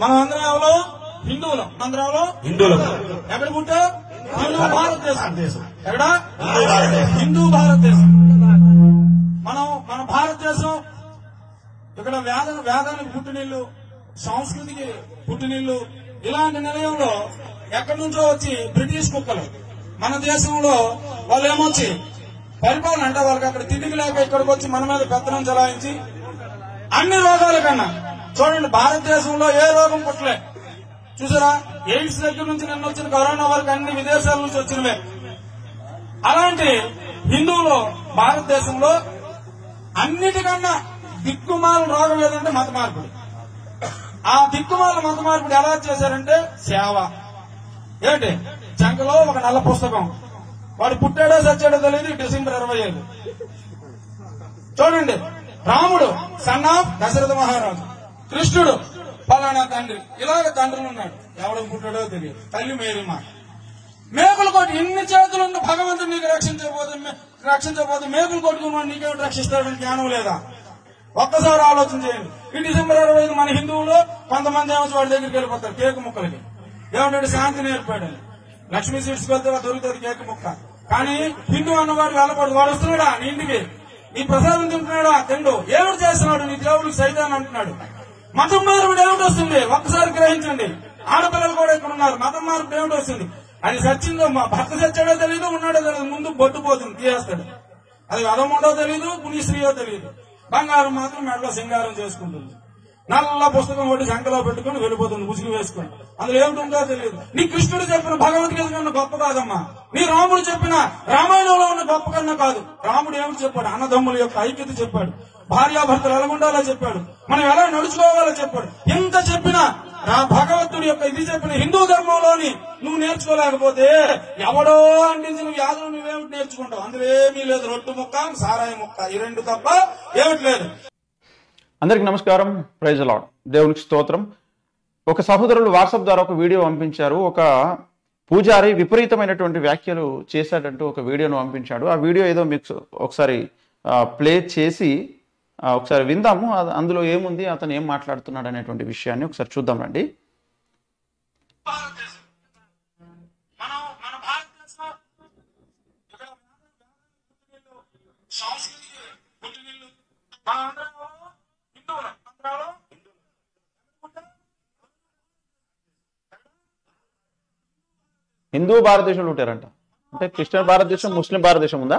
మనం ఆంధ్రాలో హిందువులం ఆంధ్రాలో హిందువులు ఎక్కడ పుట్టాం హిందూ భారతదేశం ఎక్కడ హిందూ భారతదేశం మనం మన భారతదేశం ఇక్కడ వేద వేదానికి పుట్టినీళ్లు సంస్కృతికి పుట్టినీళ్లు ఇలాంటి నిలయంలో ఎక్కడి నుంచో వచ్చి బ్రిటిష్ కుక్కలు మన దేశంలో వాళ్ళు ఏమొచ్చి పరిపాలన అంటే వాళ్ళకి అక్కడ తిండికి లేక ఇక్కడికి వచ్చి మన మీద పెత్తనం చలాయించి అన్ని రోగాల కన్నా చూడండి భారతదేశంలో ఏ రోగం పుట్టలే చూసారా ఎయిడ్స్ దగ్గర నుంచి నిన్న వచ్చిన కరోనా వరకు అన్ని విదేశాల నుంచి వచ్చినవే అలాంటి హిందువులు భారతదేశంలో అన్నిటికన్నా దిక్కుమాల రోగం ఏదంటే మత మార్పుడు ఆ దిక్కుమాల మత మార్పుడు ఎలా చేశారంటే సేవ ఏంటి చంకలో ఒక నల్ల పుస్తకం వాడు పుట్టాడో సచ్చాడో తెలియదు డిసెంబర్ ఇరవై ఏడు చూడండి రాముడు సన్ ఆఫ్ దశరథ మహారాజు కృష్ణుడు పలానా తండ్రి ఇలాగ తండ్రులు ఉన్నాడు ఎవడనుకుంటాడో తెలియదు తల్లి మా మేకులు కొట్టి ఇన్ని చేతులు ఉన్న భగవంతుడు నీకు రక్షించబోదు రక్షించబోదు మేకులు కొట్టుకున్నాడు నీకేమిటి రక్షిస్తాడని జ్ఞానం లేదా ఒక్కసారి ఆలోచన చేయండి ఈ డిసెంబర్ ఇరవై ఐదు మన హిందువులు కొంతమంది ఏమో వాడి దగ్గరికి వెళ్ళిపోతారు కేక్ ముక్కలకి ఏమంటే శాంతి నేర్పాడు లక్ష్మీ స్వీట్స్ వెళ్తే దొరుకుతుంది కేక్ ముక్క కానీ హిందూ అన్నవాడు వెళ్ళకూడదు వాడు వస్తున్నాడా నీ ఇంటికి నీ ప్రసాదం తింటున్నాడా తిండు ఏమిటి చేస్తున్నాడు నీ దేవుడికి సైతాన్ని అంటున్నాడు మతం మార్పుడు ఏమిటి వస్తుంది ఒక్కసారి గ్రహించండి ఆడపిల్లలు కూడా ఇక్కడ ఉన్నారు మతం మార్పు ఏమిటి వస్తుంది అని చచ్చిందో మా భర్త సచ్చాడో తెలియదు ఉన్నాడో తెలియదు ముందు బొట్టు పోతుంది తీయేస్తాడు అది అదముడో తెలియదు పుణ్యశ్రీయో తెలియదు బంగారం మాత్రం మెడలో సింగారం చేసుకుంటుంది నల్ల పుస్తకం ఒకటి శంకలో పెట్టుకుని వెళ్ళిపోతుంది ముసుగు వేసుకుని అందులో ఏమిటి తెలియదు నీ కృష్ణుడు చెప్పిన భగవద్గీత కన్నా గొప్ప కాదమ్మా నీ రాముడు చెప్పిన రామాయణంలో ఉన్న గొప్ప కన్నా కాదు రాముడు ఏమిటి చెప్పాడు అన్నదమ్ముల యొక్క ఐక్యత చెప్పాడు భార్యాభర్తలు ఎలా ఉండాలో చెప్పాడు మనం ఎలా నడుచుకోవాలో చెప్పాడు ఎంత చెప్పినా నా భగవంతుడి యొక్క ఇది చెప్పిన హిందూ ధర్మంలోని నువ్వు నేర్చుకోలేకపోతే ఎవడో అంటించిన వ్యాధులు నువ్వేమిటి నేర్చుకుంటావు అందులో ఏమీ లేదు రొట్టు ముక్క సారాయి ముక్క ఈ రెండు తప్ప ఏమిటి లేదు అందరికి నమస్కారం ప్రైజ్ లాడ్ దేవునికి స్తోత్రం ఒక సహోదరుడు వాట్సాప్ ద్వారా ఒక వీడియో పంపించారు ఒక పూజారి విపరీతమైనటువంటి వ్యాఖ్యలు చేశాడంటూ ఒక వీడియోను పంపించాడు ఆ వీడియో ఏదో మీకు ఒకసారి ప్లే చేసి ఒకసారి విందాము అందులో ఏముంది అతను ఏం మాట్లాడుతున్నాడు అనేటువంటి విషయాన్ని ఒకసారి చూద్దాం రండి హిందూ భారతదేశంలో ఉంటారంట అంటే క్రిస్టియన్ భారతదేశం ముస్లిం భారతదేశం ఉందా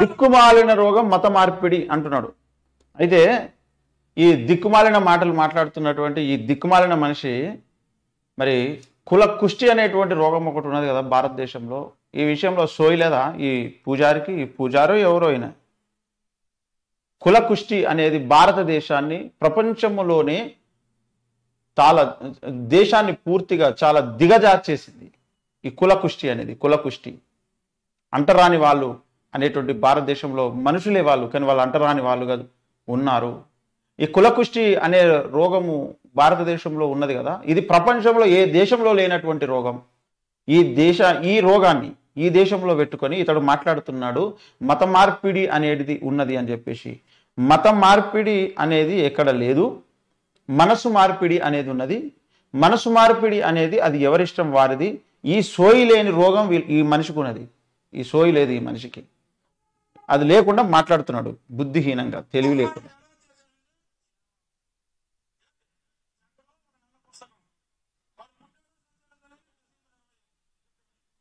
దిక్కుమాలిన రోగం మత మార్పిడి అంటున్నాడు అయితే ఈ దిక్కుమాలిన మాటలు మాట్లాడుతున్నటువంటి ఈ దిక్కుమాలిన మనిషి మరి కుల కుష్టి అనేటువంటి రోగం ఒకటి ఉన్నది కదా భారతదేశంలో ఈ విషయంలో సోయలేదా ఈ పూజారికి ఈ పూజారు ఎవరో అయినా కుల కుష్టి అనేది భారతదేశాన్ని ప్రపంచంలోనే చాలా దేశాన్ని పూర్తిగా చాలా దిగజార్చేసింది ఈ కుల కుష్టి అనేది కుల కుష్టి అంటరాని వాళ్ళు అనేటువంటి భారతదేశంలో మనుషులే వాళ్ళు కానీ వాళ్ళు అంటరాని వాళ్ళు కాదు ఉన్నారు ఈ కులకుష్టి అనే రోగము భారతదేశంలో ఉన్నది కదా ఇది ప్రపంచంలో ఏ దేశంలో లేనటువంటి రోగం ఈ దేశ ఈ రోగాన్ని ఈ దేశంలో పెట్టుకొని ఇతడు మాట్లాడుతున్నాడు మత మార్పిడి అనేది ఉన్నది అని చెప్పేసి మత మార్పిడి అనేది ఎక్కడ లేదు మనసు మార్పిడి అనేది ఉన్నది మనసు మార్పిడి అనేది అది ఎవరిష్టం వారిది ఈ సోయి లేని రోగం ఈ మనిషికి ఉన్నది ఈ సోయి లేదు ఈ మనిషికి అది లేకుండా మాట్లాడుతున్నాడు బుద్ధిహీనంగా తెలివి లేకుండా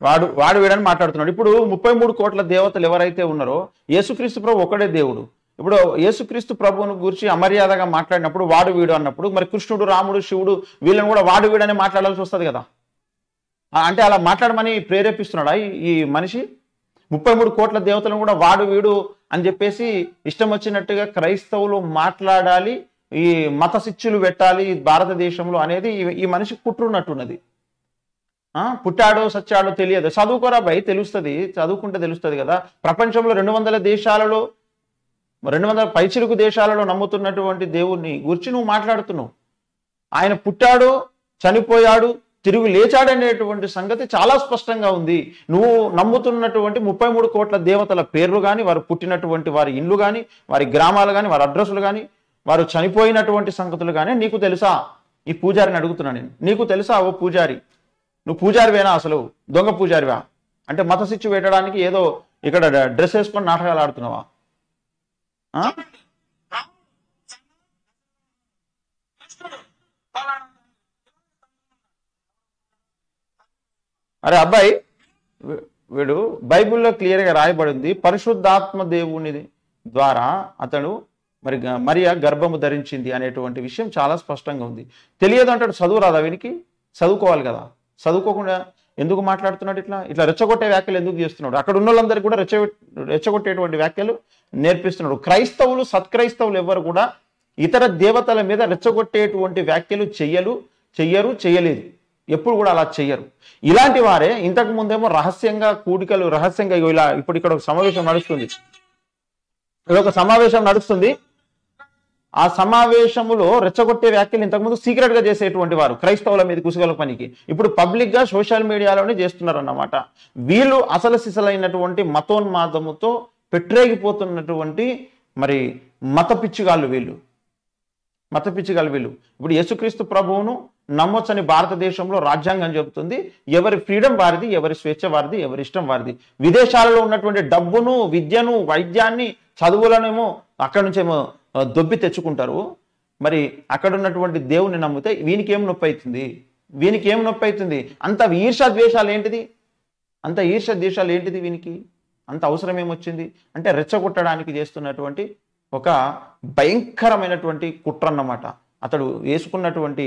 వాడు వాడు వీడని మాట్లాడుతున్నాడు ఇప్పుడు ముప్పై మూడు కోట్ల దేవతలు ఎవరైతే ఉన్నారో యేసుక్రీస్తు ప్రభు ఒకడే దేవుడు ఇప్పుడు యేసుక్రీస్తు ప్రభువును గురించి అమర్యాదగా మాట్లాడినప్పుడు వాడు వీడు అన్నప్పుడు మరి కృష్ణుడు రాముడు శివుడు వీళ్ళని కూడా వాడు వీడని మాట్లాడాల్సి వస్తుంది కదా అంటే అలా మాట్లాడమని ప్రేరేపిస్తున్నాడా ఈ మనిషి ముప్పై మూడు కోట్ల దేవతలను కూడా వాడు వీడు అని చెప్పేసి ఇష్టం వచ్చినట్టుగా క్రైస్తవులు మాట్లాడాలి ఈ మత శిక్షులు పెట్టాలి భారతదేశంలో అనేది ఈ మనిషి కుట్రున్నట్టున్నది పుట్టాడో సచ్చాడో తెలియదు చదువుకోరా భయ్ తెలుస్తుంది చదువుకుంటే తెలుస్తుంది కదా ప్రపంచంలో రెండు వందల దేశాలలో రెండు వందల పైచిరుకు దేశాలలో నమ్ముతున్నటువంటి దేవుణ్ణి గురించి నువ్వు మాట్లాడుతున్నావు ఆయన పుట్టాడు చనిపోయాడు తిరిగి లేచాడనేటువంటి సంగతి చాలా స్పష్టంగా ఉంది నువ్వు నమ్ముతున్నటువంటి ముప్పై మూడు కోట్ల దేవతల పేర్లు కానీ వారు పుట్టినటువంటి వారి ఇండ్లు కానీ వారి గ్రామాలు కానీ వారి అడ్రస్లు కానీ వారు చనిపోయినటువంటి సంగతులు కానీ నీకు తెలుసా ఈ పూజారిని అడుగుతున్నా నేను నీకు తెలుసా ఓ పూజారి నువ్వు పూజారివేనా అసలు దొంగ పూజారివా అంటే మత సిచ్చు పెట్టడానికి ఏదో ఇక్కడ డ్రెస్ వేసుకొని నాటకాలు ఆడుతున్నావా అరే అబ్బాయి వీడు బైబిల్లో క్లియర్గా రాయబడింది పరిశుద్ధాత్మ దేవుని ద్వారా అతడు మరి మరియా గర్భము ధరించింది అనేటువంటి విషయం చాలా స్పష్టంగా ఉంది తెలియదు అంటాడు చదువు రాదా వీనికి చదువుకోవాలి కదా చదువుకోకుండా ఎందుకు మాట్లాడుతున్నాడు ఇట్లా ఇట్లా రెచ్చగొట్టే వ్యాఖ్యలు ఎందుకు చేస్తున్నాడు అక్కడ ఉన్న వాళ్ళందరికీ కూడా రెచ్చ రెచ్చగొట్టేటువంటి వ్యాఖ్యలు నేర్పిస్తున్నాడు క్రైస్తవులు సత్క్రైస్తవులు ఎవరు కూడా ఇతర దేవతల మీద రెచ్చగొట్టేటువంటి వ్యాఖ్యలు చెయ్యలు చెయ్యరు చేయలేదు ఎప్పుడు కూడా అలా చేయరు ఇలాంటి వారే ఇంతకు ముందేమో రహస్యంగా కూడికలు రహస్యంగా ఇలా ఇప్పుడు ఇక్కడ ఒక సమావేశం నడుస్తుంది ఇక్కడ ఒక సమావేశం నడుస్తుంది ఆ సమావేశములో రెచ్చగొట్టే వ్యాఖ్యలు ఇంతకుముందు సీక్రెట్ గా చేసేటువంటి వారు క్రైస్తవుల మీద కుసుగల పనికి ఇప్పుడు పబ్లిక్ గా సోషల్ మీడియాలోనే చేస్తున్నారు అన్నమాట వీళ్ళు అసలు సిసలైనటువంటి మతోన్మాదముతో పెట్టరేగిపోతున్నటువంటి మరి మత పిచ్చిగాళ్ళు వీళ్ళు మత పిచ్చిగాళ్ళు వీళ్ళు ఇప్పుడు యేసుక్రీస్తు ప్రభువును నమ్మొచ్చని భారతదేశంలో రాజ్యాంగం చెబుతుంది ఎవరి ఫ్రీడమ్ వారిది ఎవరి స్వేచ్ఛ వారిది ఎవరి ఇష్టం వారిది విదేశాలలో ఉన్నటువంటి డబ్బును విద్యను వైద్యాన్ని చదువులనేమో అక్కడి నుంచేమో దొబ్బి తెచ్చుకుంటారు మరి అక్కడ ఉన్నటువంటి దేవుని నమ్మితే వీనికి ఏం నొప్పి అవుతుంది వీనికి ఏం నొప్పి అవుతుంది అంత ఈర్ష ద్వేషాలు ఏంటిది అంత ఈర్ష ద్వేషాలు ఏంటిది వీనికి అంత అవసరం ఏమొచ్చింది అంటే రెచ్చగొట్టడానికి చేస్తున్నటువంటి ఒక భయంకరమైనటువంటి కుట్ర అన్నమాట అతడు వేసుకున్నటువంటి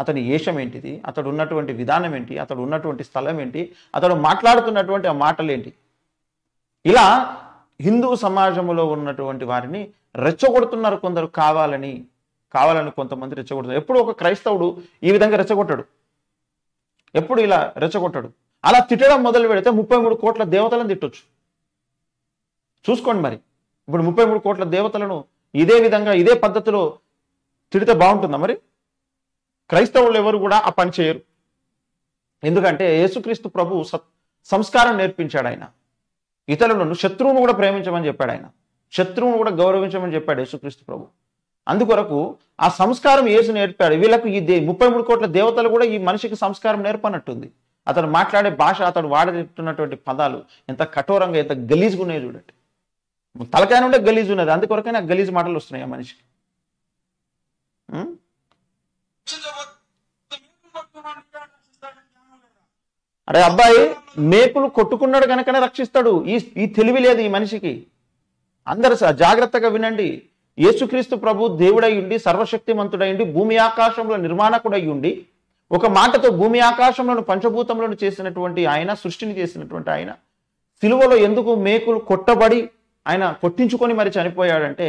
అతని ఏషం ఏంటిది అతడు ఉన్నటువంటి విధానం ఏంటి అతడు ఉన్నటువంటి స్థలం ఏంటి అతడు మాట్లాడుతున్నటువంటి ఆ మాటలు ఏంటి ఇలా హిందూ సమాజంలో ఉన్నటువంటి వారిని రెచ్చగొడుతున్నారు కొందరు కావాలని కావాలని కొంతమంది రెచ్చగొడుతున్నారు ఎప్పుడు ఒక క్రైస్తవుడు ఈ విధంగా రెచ్చగొట్టాడు ఎప్పుడు ఇలా రెచ్చగొట్టాడు అలా తిట్టడం మొదలు పెడితే ముప్పై మూడు కోట్ల దేవతలను తిట్టొచ్చు చూసుకోండి మరి ఇప్పుడు ముప్పై మూడు కోట్ల దేవతలను ఇదే విధంగా ఇదే పద్ధతిలో తిడితే బాగుంటుందా మరి క్రైస్తవులు ఎవరు కూడా ఆ పని చేయరు ఎందుకంటే యేసుక్రీస్తు ప్రభు సంస్కారం నేర్పించాడు ఆయన ఇతరులను శత్రువును కూడా ప్రేమించమని చెప్పాడు ఆయన శత్రువును కూడా గౌరవించమని చెప్పాడు యేసుక్రీస్తు ప్రభు అందుకొరకు ఆ సంస్కారం యేసు నేర్పాడు వీళ్ళకు ఈ దే ముప్పై మూడు కోట్ల దేవతలు కూడా ఈ మనిషికి సంస్కారం నేర్పనట్టుంది అతను మాట్లాడే భాష అతడు వాడుతున్నటువంటి పదాలు ఎంత కఠోరంగా ఎంత గలీజ్గా ఉన్నాయి చూడండి తలకాయ నుండే గలీజ్ ఉన్నది అందుకొరకైనా గలీజ్ మాటలు వస్తున్నాయి ఆ మనిషికి అరే అబ్బాయి మేకులు కొట్టుకున్నాడు కనుకనే రక్షిస్తాడు ఈ ఈ తెలివి లేదు ఈ మనిషికి అందరు జాగ్రత్తగా వినండి యేసుక్రీస్తు ప్రభు దేవుడై ఉండి సర్వశక్తిమంతుడై ఉండి భూమి ఆకాశంలో నిర్మాణకుడై ఉండి ఒక మాటతో భూమి ఆకాశంలోను పంచభూతంలోను చేసినటువంటి ఆయన సృష్టిని చేసినటువంటి ఆయన సిలువలో ఎందుకు మేకులు కొట్టబడి ఆయన కొట్టించుకొని మరి చనిపోయాడంటే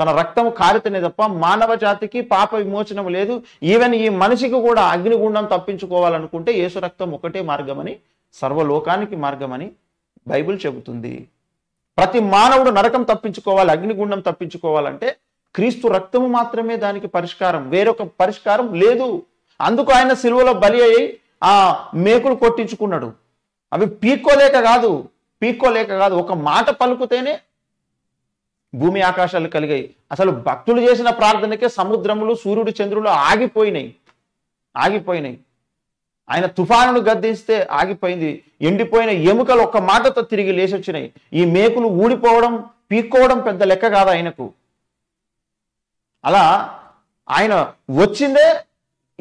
తన రక్తము కారితనే తప్ప మానవ జాతికి పాప విమోచనం లేదు ఈవెన్ ఈ మనిషికి కూడా అగ్నిగుండం తప్పించుకోవాలనుకుంటే యేసు రక్తం ఒకటే మార్గమని సర్వలోకానికి మార్గమని బైబిల్ చెబుతుంది ప్రతి మానవుడు నరకం తప్పించుకోవాలి అగ్నిగుండం తప్పించుకోవాలంటే క్రీస్తు రక్తము మాత్రమే దానికి పరిష్కారం వేరొక పరిష్కారం లేదు అందుకు ఆయన సిల్వలో బలి అయ్యి ఆ మేకులు కొట్టించుకున్నాడు అవి పీక్కోలేక కాదు పీక్కోలేక కాదు ఒక మాట పలుకుతేనే భూమి ఆకాశాలు కలిగాయి అసలు భక్తులు చేసిన ప్రార్థనకే సముద్రములు సూర్యుడు చంద్రులు ఆగిపోయినాయి ఆగిపోయినాయి ఆయన తుఫానును గద్దిస్తే ఆగిపోయింది ఎండిపోయిన ఎముకలు ఒక్క మాటతో తిరిగి లేచొచ్చినాయి ఈ మేకులు ఊడిపోవడం పీక్కోవడం పెద్ద లెక్క కాదు ఆయనకు అలా ఆయన వచ్చిందే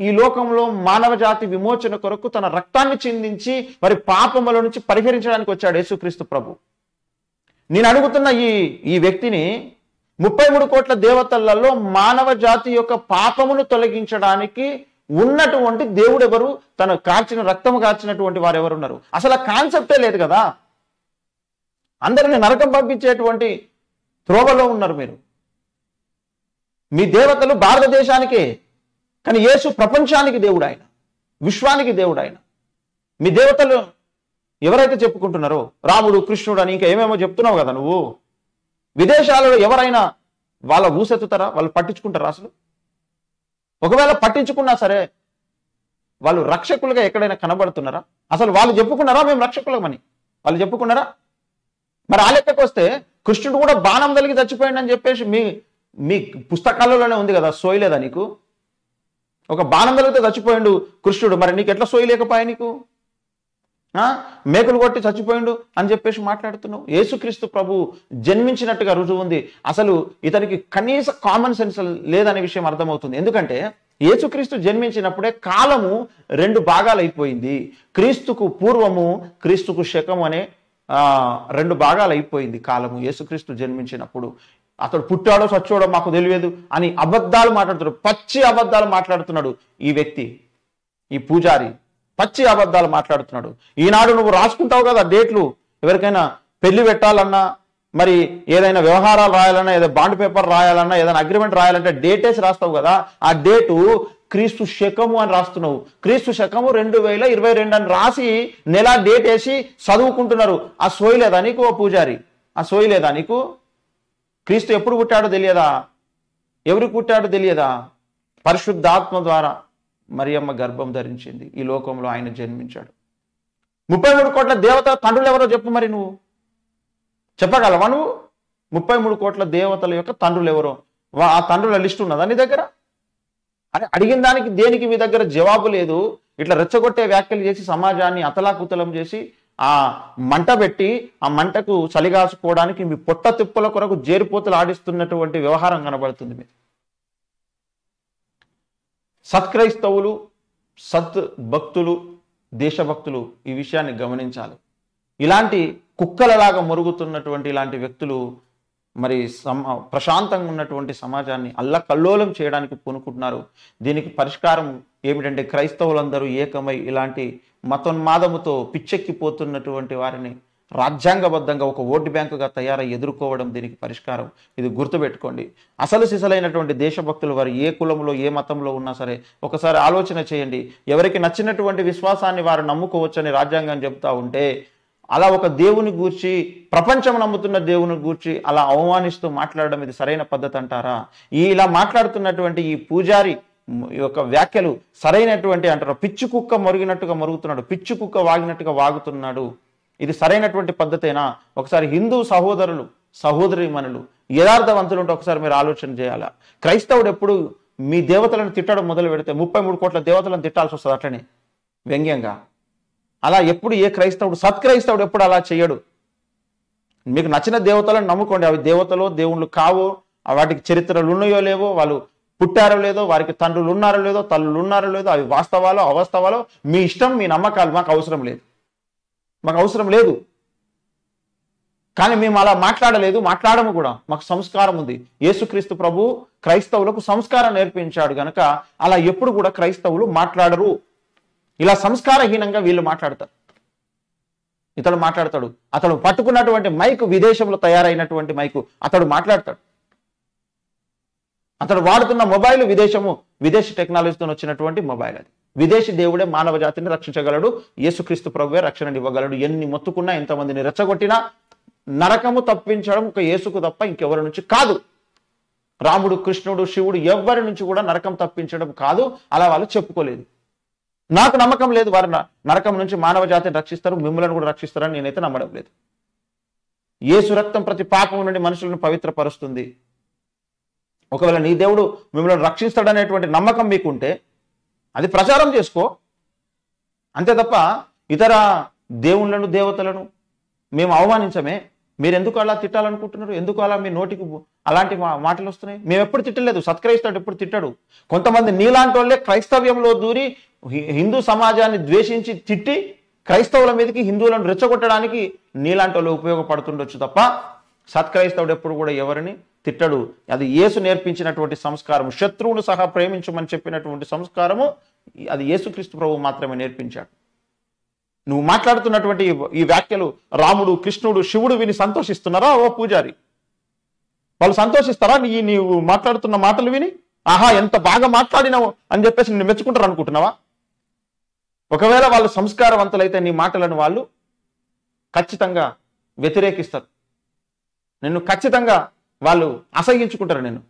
ఈ లోకంలో మానవ జాతి విమోచన కొరకు తన రక్తాన్ని చిందించి మరి పాపముల నుంచి పరిహరించడానికి వచ్చాడు యేసుక్రీస్తు ప్రభు నేను అడుగుతున్న ఈ ఈ వ్యక్తిని ముప్పై మూడు కోట్ల దేవతలలో మానవ జాతి యొక్క పాపమును తొలగించడానికి ఉన్నటువంటి దేవుడు ఎవరు తను కాల్చిన రక్తము కాల్చినటువంటి వారు ఎవరున్నారు అసలు ఆ కాన్సెప్టే లేదు కదా అందరిని నరకం పంపించేటువంటి త్రోవలో ఉన్నారు మీరు మీ దేవతలు భారతదేశానికే కానీ యేసు ప్రపంచానికి దేవుడు ఆయన విశ్వానికి దేవుడు ఆయన మీ దేవతలు ఎవరైతే చెప్పుకుంటున్నారో రాముడు కృష్ణుడు అని ఇంకా ఏమేమో చెప్తున్నావు కదా నువ్వు విదేశాలలో ఎవరైనా వాళ్ళ ఊసెత్తుతారా వాళ్ళు పట్టించుకుంటారా అసలు ఒకవేళ పట్టించుకున్నా సరే వాళ్ళు రక్షకులుగా ఎక్కడైనా కనబడుతున్నారా అసలు వాళ్ళు చెప్పుకున్నారా మేము రక్షకులమని వాళ్ళు చెప్పుకున్నారా మరి ఆ లెక్కకు వస్తే కృష్ణుడు కూడా బాణం చచ్చిపోయాడు అని చెప్పేసి మీ మీ పుస్తకాలలోనే ఉంది కదా సోయలేదా నీకు ఒక బాణం కలిగితే చచ్చిపోయాడు కృష్ణుడు మరి నీకు ఎట్లా సోయలేకపోయా నీకు మేకలు కొట్టి చచ్చిపోయిండు అని చెప్పేసి మాట్లాడుతున్నావు యేసుక్రీస్తు ప్రభు జన్మించినట్టుగా రుజువు ఉంది అసలు ఇతనికి కనీస కామన్ సెన్స్ లేదనే విషయం అర్థమవుతుంది ఎందుకంటే యేసుక్రీస్తు జన్మించినప్పుడే కాలము రెండు భాగాలు అయిపోయింది క్రీస్తుకు పూర్వము క్రీస్తుకు శకం అనే రెండు భాగాలు అయిపోయింది కాలము యేసుక్రీస్తు జన్మించినప్పుడు అతడు పుట్టాడో చచ్చాడో మాకు తెలియదు అని అబద్ధాలు మాట్లాడుతున్నాడు పచ్చి అబద్ధాలు మాట్లాడుతున్నాడు ఈ వ్యక్తి ఈ పూజారి పచ్చి అబద్ధాలు మాట్లాడుతున్నాడు ఈనాడు నువ్వు రాసుకుంటావు కదా డేట్లు ఎవరికైనా పెళ్లి పెట్టాలన్నా మరి ఏదైనా వ్యవహారాలు రాయాలన్నా ఏదైనా బాండ్ పేపర్ రాయాలన్నా ఏదైనా అగ్రిమెంట్ రాయాలంటే డేటేసి రాస్తావు కదా ఆ డేటు క్రీస్తు శకము అని రాస్తున్నావు క్రీస్తు శకము రెండు వేల ఇరవై రెండు అని రాసి నెల డేట్ వేసి చదువుకుంటున్నారు ఆ సోయలేదా నీకు ఓ పూజారి ఆ సోయలేదా నీకు క్రీస్తు ఎప్పుడు పుట్టాడో తెలియదా ఎవరికి పుట్టాడో తెలియదా పరిశుద్ధాత్మ ద్వారా మరియమ్మ గర్భం ధరించింది ఈ లోకంలో ఆయన జన్మించాడు ముప్పై మూడు కోట్ల దేవత తండ్రులు ఎవరో చెప్పు మరి నువ్వు చెప్పగలవా నువ్వు ముప్పై మూడు కోట్ల దేవతల యొక్క తండ్రులు ఎవరో ఆ తండ్రుల లిస్ట్ ఉన్నదా నీ దగ్గర అని అడిగిన దానికి దేనికి మీ దగ్గర జవాబు లేదు ఇట్లా రెచ్చగొట్టే వ్యాఖ్యలు చేసి సమాజాన్ని అతలాకుతలం చేసి ఆ మంట పెట్టి ఆ మంటకు చలిగాసుకోవడానికి మీ పొట్ట తిప్పుల కొరకు జేరిపోతలు ఆడిస్తున్నటువంటి వ్యవహారం కనబడుతుంది మీరు సత్క్రైస్తవులు సత్ భక్తులు దేశభక్తులు ఈ విషయాన్ని గమనించాలి ఇలాంటి కుక్కలలాగా మరుగుతున్నటువంటి ఇలాంటి వ్యక్తులు మరి సమ ప్రశాంతంగా ఉన్నటువంటి సమాజాన్ని కల్లోలం చేయడానికి పూనుకుంటున్నారు దీనికి పరిష్కారం ఏమిటంటే క్రైస్తవులందరూ ఏకమై ఇలాంటి మతోన్మాదముతో పిచ్చెక్కిపోతున్నటువంటి వారిని రాజ్యాంగబద్ధంగా ఒక ఓటు బ్యాంకుగా తయారై ఎదుర్కోవడం దీనికి పరిష్కారం ఇది గుర్తుపెట్టుకోండి అసలు సిసలైనటువంటి దేశభక్తులు వారు ఏ కులంలో ఏ మతంలో ఉన్నా సరే ఒకసారి ఆలోచన చేయండి ఎవరికి నచ్చినటువంటి విశ్వాసాన్ని వారు నమ్ముకోవచ్చని రాజ్యాంగం చెబుతా ఉంటే అలా ఒక దేవుని గూర్చి ప్రపంచం నమ్ముతున్న దేవుని గూర్చి అలా అవమానిస్తూ మాట్లాడడం ఇది సరైన పద్ధతి అంటారా ఈ ఇలా మాట్లాడుతున్నటువంటి ఈ పూజారి యొక్క వ్యాఖ్యలు సరైనటువంటి అంటారు పిచ్చి కుక్క మరిగినట్టుగా మరుగుతున్నాడు పిచ్చి కుక్క వాగినట్టుగా వాగుతున్నాడు ఇది సరైనటువంటి పద్ధతేనా ఒకసారి హిందూ సహోదరులు సహోదరిమణులు యథార్థవంతులు ఉంటే ఒకసారి మీరు ఆలోచన చేయాలా క్రైస్తవుడు ఎప్పుడు మీ దేవతలను తిట్టడం మొదలు పెడితే ముప్పై మూడు కోట్ల దేవతలను తిట్టాల్సి వస్తుంది అట్లనే వ్యంగ్యంగా అలా ఎప్పుడు ఏ క్రైస్తవుడు సత్క్రైస్తవుడు ఎప్పుడు అలా చేయడు మీకు నచ్చిన దేవతలను నమ్ముకోండి అవి దేవతలో దేవుళ్ళు కావో వాటికి చరిత్రలు ఉన్నాయో లేవో వాళ్ళు పుట్టారో లేదో వారికి తండ్రులు ఉన్నారో లేదో తల్లులు ఉన్నారో లేదో అవి వాస్తవాలో అవాస్తవాలో మీ ఇష్టం మీ నమ్మకాలు మాకు అవసరం లేదు మాకు అవసరం లేదు కానీ మేము అలా మాట్లాడలేదు మాట్లాడము కూడా మాకు సంస్కారం ఉంది యేసుక్రీస్తు ప్రభు క్రైస్తవులకు సంస్కారం నేర్పించాడు గనక అలా ఎప్పుడు కూడా క్రైస్తవులు మాట్లాడరు ఇలా సంస్కారహీనంగా వీళ్ళు మాట్లాడతారు ఇతడు మాట్లాడతాడు అతడు పట్టుకున్నటువంటి మైకు విదేశంలో తయారైనటువంటి మైకు అతడు మాట్లాడతాడు అతడు వాడుతున్న మొబైల్ విదేశము విదేశీ టెక్నాలజీతో వచ్చినటువంటి మొబైల్ అది విదేశీ దేవుడే మానవ జాతిని రక్షించగలడు యేసుక్రీస్తు ప్రభువే రక్షణ ఇవ్వగలడు ఎన్ని మొత్తుకున్నా ఎంతమందిని రెచ్చగొట్టినా నరకము తప్పించడం ఒక యేసుకు తప్ప ఇంకెవరి నుంచి కాదు రాముడు కృష్ణుడు శివుడు ఎవరి నుంచి కూడా నరకం తప్పించడం కాదు అలా వాళ్ళు చెప్పుకోలేదు నాకు నమ్మకం లేదు వారు నరకం నుంచి మానవ జాతిని రక్షిస్తారు మిమ్మల్ని కూడా రక్షిస్తారని నేనైతే నమ్మడం లేదు ఏసు రక్తం ప్రతి పాపం నుండి మనుషులను పవిత్రపరుస్తుంది ఒకవేళ నీ దేవుడు మిమ్మల్ని రక్షిస్తాడనేటువంటి నమ్మకం మీకుంటే అది ప్రచారం చేసుకో అంతే తప్ప ఇతర దేవుళ్ళను దేవతలను మేము అవమానించమే మీరు ఎందుకు అలా తిట్టాలనుకుంటున్నారు ఎందుకు అలా మీ నోటికి అలాంటి మాటలు వస్తున్నాయి మేము ఎప్పుడు తిట్టలేదు సత్క్రైస్తాడు ఎప్పుడు తిట్టాడు కొంతమంది నీలాంటి వాళ్ళే క్రైస్తవ్యంలో దూరి హిందూ సమాజాన్ని ద్వేషించి తిట్టి క్రైస్తవుల మీదకి హిందువులను రెచ్చగొట్టడానికి నీలాంటి వాళ్ళు ఉపయోగపడుతుండొచ్చు తప్ప సత్క్రైస్తవుడు ఎప్పుడు కూడా ఎవరిని తిట్టడు అది యేసు నేర్పించినటువంటి సంస్కారం శత్రువును సహా ప్రేమించమని చెప్పినటువంటి సంస్కారము అది యేసుక్రీస్తు ప్రభువు మాత్రమే నేర్పించాడు నువ్వు మాట్లాడుతున్నటువంటి ఈ వ్యాఖ్యలు రాముడు కృష్ణుడు శివుడు విని సంతోషిస్తున్నారా ఓ పూజారి వాళ్ళు సంతోషిస్తారా నీ నీవు మాట్లాడుతున్న మాటలు విని ఆహా ఎంత బాగా మాట్లాడినావు అని చెప్పేసి నిన్ను మెచ్చుకుంటారు అనుకుంటున్నావా ఒకవేళ వాళ్ళు సంస్కారవంతులైతే నీ మాటలను వాళ్ళు ఖచ్చితంగా వ్యతిరేకిస్తారు నిన్ను ఖచ్చితంగా వాళ్ళు అసహించుకుంటారు నేను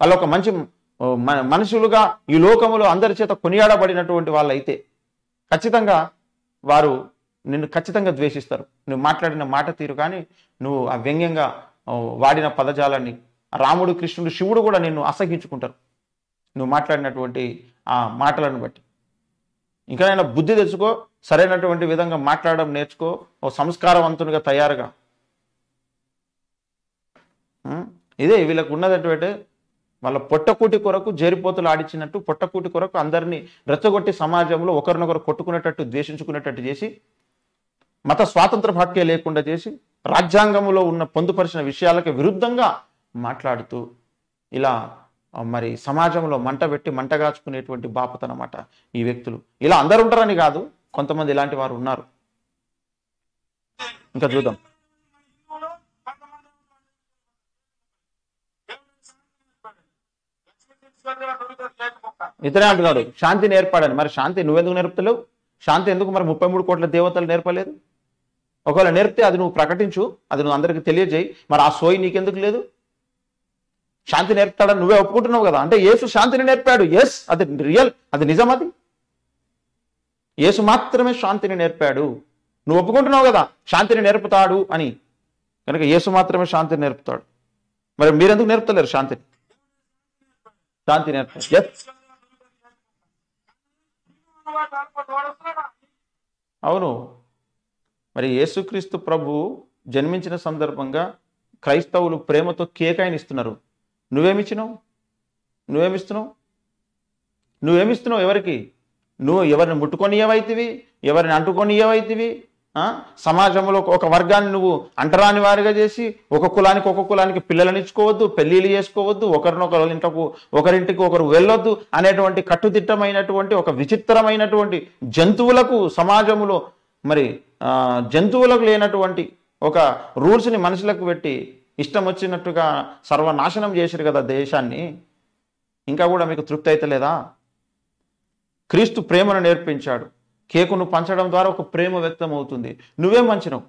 వాళ్ళు ఒక మంచి మనుషులుగా ఈ లోకములో అందరి చేత కొనియాడబడినటువంటి వాళ్ళైతే ఖచ్చితంగా వారు నిన్ను ఖచ్చితంగా ద్వేషిస్తారు నువ్వు మాట్లాడిన మాట తీరు కానీ నువ్వు ఆ వ్యంగ్యంగా వాడిన పదజాలాన్ని రాముడు కృష్ణుడు శివుడు కూడా నిన్ను అసహించుకుంటారు నువ్వు మాట్లాడినటువంటి ఆ మాటలను బట్టి ఇంకా బుద్ధి తెచ్చుకో సరైనటువంటి విధంగా మాట్లాడడం నేర్చుకో ఓ సంస్కారవంతునిగా తయారుగా ఇదే వీళ్ళకు ఉన్నదటువంటి వాళ్ళ పొట్టకూటి కొరకు జరిపోతులు ఆడిచ్చినట్టు పొట్టకూటి కొరకు అందరినీ రెచ్చగొట్టి సమాజంలో ఒకరినొకరు కొట్టుకునేటట్టు ద్వేషించుకునేటట్టు చేసి మత స్వాతంత్ర హక్కే లేకుండా చేసి రాజ్యాంగంలో ఉన్న పొందుపరిచిన విషయాలకు విరుద్ధంగా మాట్లాడుతూ ఇలా మరి సమాజంలో మంట పెట్టి మంటగాచుకునేటువంటి బాపత అనమాట ఈ వ్యక్తులు ఇలా అందరు ఉంటారని కాదు కొంతమంది ఇలాంటి వారు ఉన్నారు ఇంకా చూద్దాం ఇతరే అంటున్నాడు శాంతి నేర్పాడని మరి శాంతి నువ్వెందుకు నేర్పుతలేవు శాంతి ఎందుకు మరి ముప్పై మూడు కోట్ల దేవతలు నేర్పలేదు ఒకవేళ నేర్పితే అది నువ్వు ప్రకటించు అది నువ్వు అందరికి తెలియజేయి మరి ఆ సోయి నీకెందుకు లేదు శాంతి నేర్పుతాడని నువ్వే ఒప్పుకుంటున్నావు కదా అంటే యేసు శాంతిని నేర్పాడు ఎస్ అది రియల్ అది నిజం అది యేసు మాత్రమే శాంతిని నేర్పాడు నువ్వు ఒప్పుకుంటున్నావు కదా శాంతిని నేర్పుతాడు అని కనుక యేసు మాత్రమే శాంతిని నేర్పుతాడు మరి మీరెందుకు నేర్పుతలేరు శాంతిని శాంతి నేర్పు అవును మరి యేసుక్రీస్తు ప్రభు జన్మించిన సందర్భంగా క్రైస్తవులు ప్రేమతో కేక్ ఆయన ఇస్తున్నారు నువ్వేమిచ్చినావు నువ్వేమిస్తున్నావు నువ్వేమిస్తున్నావు ఎవరికి నువ్వు ఎవరిని ముట్టుకొని ఏవైతివి ఎవరిని అంటుకొని ఏవైతివి సమాజంలో ఒక వర్గాన్ని నువ్వు అంటరాని వారిగా చేసి ఒక కులానికి ఒక కులానికి పిల్లలను ఇచ్చుకోవద్దు పెళ్ళిళ్ళు చేసుకోవద్దు ఒకరినొకరు ఇంటకు ఒకరింటికి ఒకరు వెళ్ళొద్దు అనేటువంటి కట్టుదిట్టమైనటువంటి ఒక విచిత్రమైనటువంటి జంతువులకు సమాజంలో మరి జంతువులకు లేనటువంటి ఒక రూల్స్ని మనుషులకు పెట్టి ఇష్టం వచ్చినట్టుగా సర్వనాశనం చేశారు కదా దేశాన్ని ఇంకా కూడా మీకు తృప్తి అయితే లేదా క్రీస్తు ప్రేమను నేర్పించాడు కేకును పంచడం ద్వారా ఒక ప్రేమ వ్యక్తం అవుతుంది నువ్వేం మంచినవు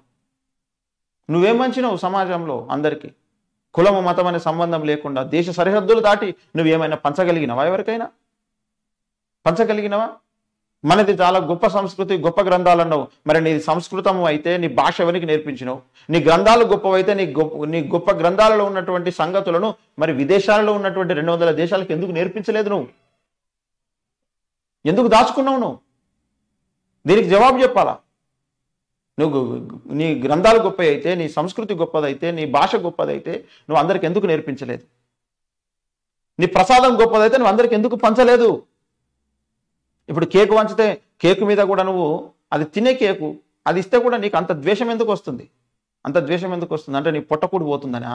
నువ్వేం మంచినవు సమాజంలో అందరికీ కులము మతం అనే సంబంధం లేకుండా దేశ సరిహద్దులు దాటి నువ్వు ఏమైనా పంచగలిగినవా ఎవరికైనా పంచగలిగినవా మనది చాలా గొప్ప సంస్కృతి గొప్ప గ్రంథాలు అన్నావు మరి నీ సంస్కృతం అయితే నీ భాష ఎవరికి నేర్పించినవు నీ గ్రంథాలు గొప్పవైతే నీ గొప్ప నీ గొప్ప గ్రంథాలలో ఉన్నటువంటి సంగతులను మరి విదేశాలలో ఉన్నటువంటి రెండు వందల దేశాలకు ఎందుకు నేర్పించలేదు నువ్వు ఎందుకు దాచుకున్నావు నువ్వు దీనికి జవాబు చెప్పాలా నువ్వు నీ గ్రంథాలు గొప్ప అయితే నీ సంస్కృతి గొప్పదైతే నీ భాష గొప్పదైతే నువ్వు అందరికి ఎందుకు నేర్పించలేదు నీ ప్రసాదం గొప్పదైతే నువ్వు అందరికి ఎందుకు పంచలేదు ఇప్పుడు కేకు వంచితే కేకు మీద కూడా నువ్వు అది తినే కేకు అది ఇస్తే కూడా నీకు అంత ద్వేషం ఎందుకు వస్తుంది అంత ద్వేషం ఎందుకు వస్తుంది అంటే నీ పొట్టకూడి పోతుందనా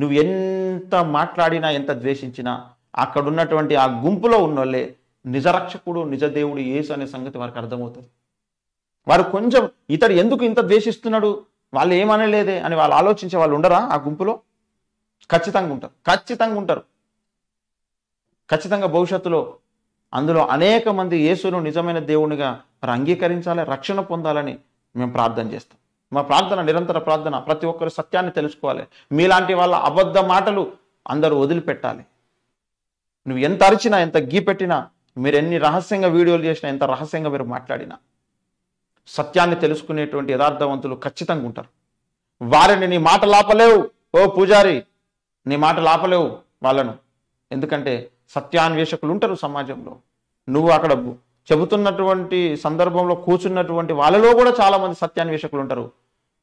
నువ్వు ఎంత మాట్లాడినా ఎంత ద్వేషించినా అక్కడ ఉన్నటువంటి ఆ గుంపులో ఉన్నోళ్ళే నిజరక్షకుడు నిజదేవుడు ఏసు అనే సంగతి వారికి అర్థమవుతుంది వారు కొంచెం ఇతడు ఎందుకు ఇంత ద్వేషిస్తున్నాడు వాళ్ళు ఏమనలేదే అని వాళ్ళు ఆలోచించే వాళ్ళు ఉండరా ఆ గుంపులో ఖచ్చితంగా ఉంటారు ఖచ్చితంగా ఉంటారు ఖచ్చితంగా భవిష్యత్తులో అందులో అనేక మంది యేసును నిజమైన దేవునిగా వారు అంగీకరించాలి రక్షణ పొందాలని మేము ప్రార్థన చేస్తాం మా ప్రార్థన నిరంతర ప్రార్థన ప్రతి ఒక్కరు సత్యాన్ని తెలుసుకోవాలి మీలాంటి వాళ్ళ అబద్ధ మాటలు అందరూ వదిలిపెట్టాలి నువ్వు ఎంత అరిచినా ఎంత గీ పెట్టినా మీరు ఎన్ని రహస్యంగా వీడియోలు చేసినా ఎంత రహస్యంగా మీరు మాట్లాడినా సత్యాన్ని తెలుసుకునేటువంటి యథార్థవంతులు ఖచ్చితంగా ఉంటారు వారిని నీ మాట లాపలేవు ఓ పూజారి నీ మాట లాపలేవు వాళ్ళను ఎందుకంటే సత్యాన్వేషకులు ఉంటారు సమాజంలో నువ్వు అక్కడ చెబుతున్నటువంటి సందర్భంలో కూర్చున్నటువంటి వాళ్ళలో కూడా చాలామంది సత్యాన్వేషకులు ఉంటారు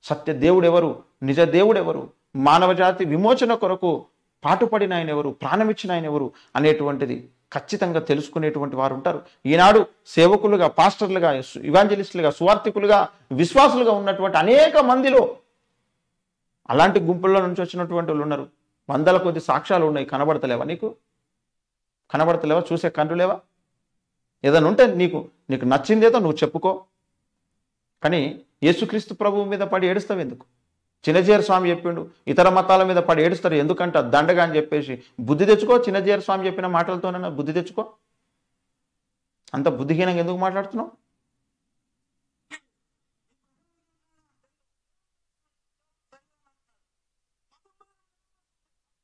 సత్య దేవుడు ఎవరు నిజ దేవుడు ఎవరు మానవ జాతి విమోచన కొరకు పాటుపడిన ఆయన ఎవరు ప్రాణమిచ్చిన ఆయన ఎవరు అనేటువంటిది ఖచ్చితంగా తెలుసుకునేటువంటి వారు ఉంటారు ఈనాడు సేవకులుగా పాస్టర్లుగా ఇవాంజలిస్టులుగా సువార్థికులుగా విశ్వాసులుగా ఉన్నటువంటి అనేక మందిలో అలాంటి గుంపుల్లో నుంచి వచ్చినటువంటి వాళ్ళు ఉన్నారు వందల కొద్ది సాక్ష్యాలు ఉన్నాయి కనబడతలేవా నీకు కనబడతలేవా చూసే కండ్రులేవా ఏదైనా ఉంటే నీకు నీకు నచ్చిందేదో నువ్వు చెప్పుకో కానీ యేసుక్రీస్తు ప్రభువు మీద పడి ఏడుస్తావు ఎందుకు చిన్నజీర స్వామి చెప్పిండు ఇతర మతాల మీద పడి ఏడుస్తారు ఎందుకంట దండగా అని చెప్పేసి బుద్ధి తెచ్చుకో చిన్నజీర స్వామి చెప్పిన మాటలతోనైనా బుద్ధి తెచ్చుకో అంత బుద్ధిహీనంగా ఎందుకు మాట్లాడుతున్నావు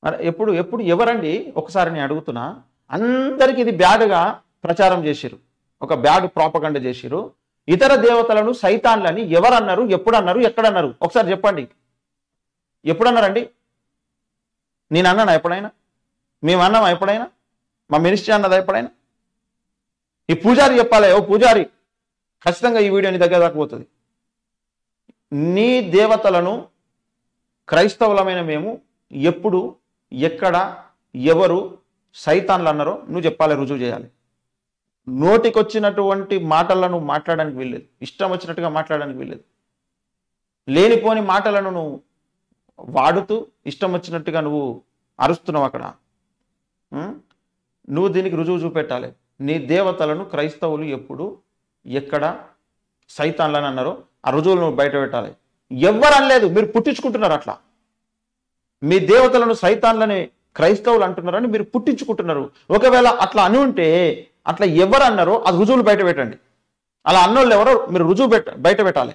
మరి ఎప్పుడు ఎప్పుడు ఎవరండి ఒకసారి నేను అడుగుతున్నా అందరికీ ఇది బ్యాడ్గా ప్రచారం చేసిరు ఒక బ్యాడ్ ప్రాపగండ చేసిరు ఇతర దేవతలను సైతాన్లని ఎవరన్నారు ఎప్పుడు అన్నారు ఎక్కడన్నారు ఒకసారి చెప్పండి ఎప్పుడన్నారండి నేను అన్నానా ఎప్పుడైనా మేము అన్నామా ఎప్పుడైనా మా మినిస్టర్ అన్నదా ఎప్పుడైనా ఈ పూజారి చెప్పాలి ఓ పూజారి ఖచ్చితంగా ఈ వీడియో నీ దగ్గర రాకపోతుంది నీ దేవతలను క్రైస్తవులమైన మేము ఎప్పుడు ఎక్కడ ఎవరు సైతాన్లు అన్నారో నువ్వు చెప్పాలి రుజువు చేయాలి నోటికొచ్చినటువంటి మాటలను మాట్లాడడానికి వీల్లేదు ఇష్టం వచ్చినట్టుగా మాట్లాడడానికి వీల్లేదు లేనిపోని మాటలను నువ్వు వాడుతూ ఇష్టం వచ్చినట్టుగా నువ్వు అరుస్తున్నావు అక్కడ నువ్వు దీనికి రుజువు చూపెట్టాలి నీ దేవతలను క్రైస్తవులు ఎప్పుడు ఎక్కడ సైతాన్లని అన్నారో ఆ రుజువులు నువ్వు బయట పెట్టాలి ఎవరు అనలేదు మీరు పుట్టించుకుంటున్నారు అట్లా మీ దేవతలను సైతాన్లని క్రైస్తవులు అంటున్నారని మీరు పుట్టించుకుంటున్నారు ఒకవేళ అట్లా అని ఉంటే అట్లా ఎవరు అన్నారో అది రుజువులు బయట పెట్టండి అలా అన్నోళ్ళు ఎవరో మీరు రుజువు బయట పెట్టాలి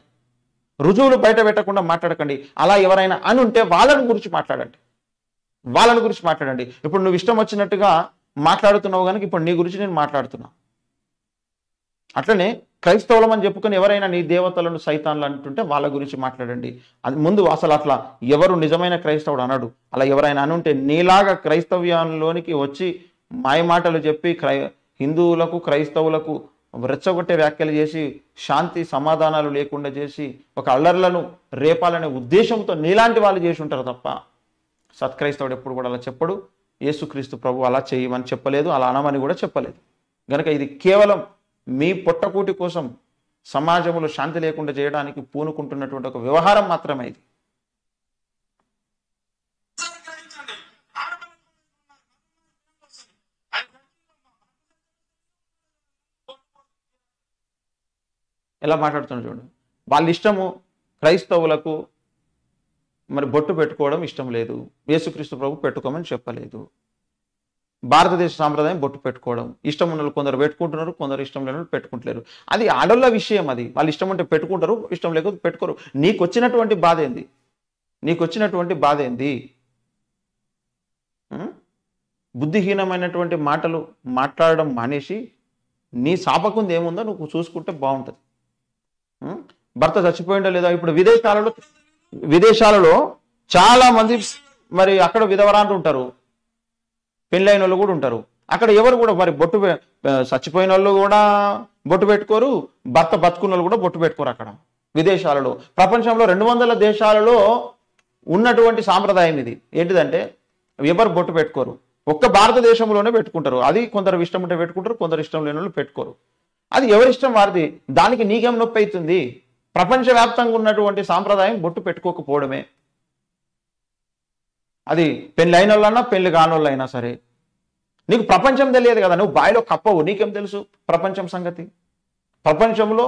రుజువులు బయట పెట్టకుండా మాట్లాడకండి అలా ఎవరైనా అని ఉంటే వాళ్ళని గురించి మాట్లాడండి వాళ్ళని గురించి మాట్లాడండి ఇప్పుడు నువ్వు ఇష్టం వచ్చినట్టుగా మాట్లాడుతున్నావు కనుక ఇప్పుడు నీ గురించి నేను మాట్లాడుతున్నా అట్లనే క్రైస్తవులం అని చెప్పుకొని ఎవరైనా నీ దేవతలను సైతాన్లు అంటుంటే వాళ్ళ గురించి మాట్లాడండి అది ముందు అసలు అట్లా ఎవరు నిజమైన క్రైస్తవుడు అనడు అలా ఎవరైనా అనుంటే నీలాగా క్రైస్తవ్యంలోనికి వచ్చి మాయమాటలు చెప్పి క్రై హిందువులకు క్రైస్తవులకు రెచ్చగొట్టే వ్యాఖ్యలు చేసి శాంతి సమాధానాలు లేకుండా చేసి ఒక అల్లర్లను రేపాలనే ఉద్దేశంతో నీలాంటి వాళ్ళు చేసి ఉంటారు తప్ప సత్క్రైస్తవుడు ఎప్పుడు కూడా అలా చెప్పడు యేసుక్రీస్తు ప్రభు అలా చేయమని చెప్పలేదు అలా అనమని కూడా చెప్పలేదు గనక ఇది కేవలం మీ పొట్టకూటి కోసం సమాజంలో శాంతి లేకుండా చేయడానికి పూనుకుంటున్నటువంటి ఒక వ్యవహారం మాత్రమే ఇది ఎలా మాట్లాడుతున్నా చూడు వాళ్ళ ఇష్టము క్రైస్తవులకు మరి బొట్టు పెట్టుకోవడం ఇష్టం లేదు యేసుక్రీస్తు ప్రభు పెట్టుకోమని చెప్పలేదు భారతదేశ సాంప్రదాయం బొట్టు పెట్టుకోవడం ఇష్టం ఉన్న కొందరు పెట్టుకుంటున్నారు కొందరు ఇష్టం లేని పెట్టుకుంటలేరు అది ఆడోళ్ళ విషయం అది వాళ్ళు ఇష్టం ఉంటే పెట్టుకుంటారు ఇష్టం లేకపోతే పెట్టుకోరు నీకు వచ్చినటువంటి బాధ ఏంది నీకు వచ్చినటువంటి బాధ ఏంది బుద్ధిహీనమైనటువంటి మాటలు మాట్లాడడం మానేసి నీ శాపకుంది ఏముందో నువ్వు చూసుకుంటే బాగుంటుంది భర్త చచ్చిపోయిండో లేదో ఇప్పుడు విదేశాలలో విదేశాలలో చాలా మంది మరి అక్కడ విధవరాంటూ ఉంటారు పెళ్ళైన వాళ్ళు కూడా ఉంటారు అక్కడ ఎవరు కూడా మరి బొట్టు చచ్చిపోయిన వాళ్ళు కూడా బొట్టు పెట్టుకోరు భర్త బతుకున్న వాళ్ళు కూడా బొట్టు పెట్టుకోరు అక్కడ విదేశాలలో ప్రపంచంలో రెండు వందల దేశాలలో ఉన్నటువంటి సాంప్రదాయం ఇది ఏంటిదంటే ఎవరు బొట్టు పెట్టుకోరు ఒక్క భారతదేశంలోనే పెట్టుకుంటారు అది కొందరు ఇష్టం ఉంటే పెట్టుకుంటారు కొందరు ఇష్టం లేని వాళ్ళు పెట్టుకోరు అది ఎవరిష్టం వారిది దానికి నీకేం నొప్పి అవుతుంది ప్రపంచవ్యాప్తంగా ఉన్నటువంటి సాంప్రదాయం బొట్టు పెట్టుకోకపోవడమే అది పెళ్ళి అయిన వాళ్ళన్నా పెళ్లి కాని వాళ్ళైనా సరే నీకు ప్రపంచం తెలియదు కదా నువ్వు బాయిలో కప్పవు నీకేం తెలుసు ప్రపంచం సంగతి ప్రపంచంలో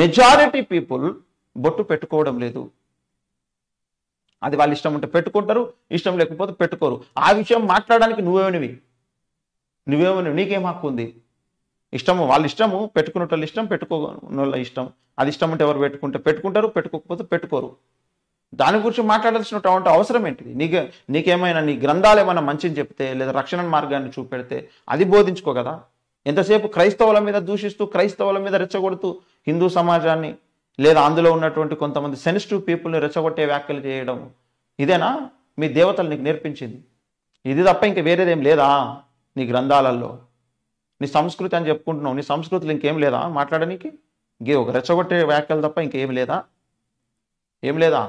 మెజారిటీ పీపుల్ బొట్టు పెట్టుకోవడం లేదు అది వాళ్ళు ఇష్టం ఉంటే పెట్టుకుంటారు ఇష్టం లేకపోతే పెట్టుకోరు ఆ విషయం మాట్లాడడానికి నువ్వేమనివి నువ్వేమనివి నీకేం హక్కు ఉంది ఇష్టము వాళ్ళ ఇష్టము పెట్టుకున్న ఇష్టం పెట్టుకోని ఇష్టం అది ఇష్టం అంటే ఎవరు పెట్టుకుంటే పెట్టుకుంటారు పెట్టుకోకపోతే పెట్టుకోరు దాని గురించి మాట్లాడాల్సినటువంటి అవసరం ఏంటిది నీకు నీకేమైనా నీ గ్రంథాలు ఏమైనా మంచిని చెప్తే లేదా రక్షణ మార్గాన్ని చూపెడితే అది బోధించుకో కదా ఎంతసేపు క్రైస్తవుల మీద దూషిస్తూ క్రైస్తవుల మీద రెచ్చగొడుతూ హిందూ సమాజాన్ని లేదా అందులో ఉన్నటువంటి కొంతమంది సెన్సిటివ్ పీపుల్ని రెచ్చగొట్టే వ్యాఖ్యలు చేయడం ఇదేనా మీ దేవతలు నీకు నేర్పించింది ఇది తప్ప ఇంకా వేరేదేం లేదా నీ గ్రంథాలలో నీ సంస్కృతి అని చెప్పుకుంటున్నావు నీ సంస్కృతులు ఇంకేం లేదా మాట్లాడడానికి ఇంకే ఒక రెచ్చగొట్టే వ్యాఖ్యలు తప్ప ఇంకేం లేదా ఏం లేదా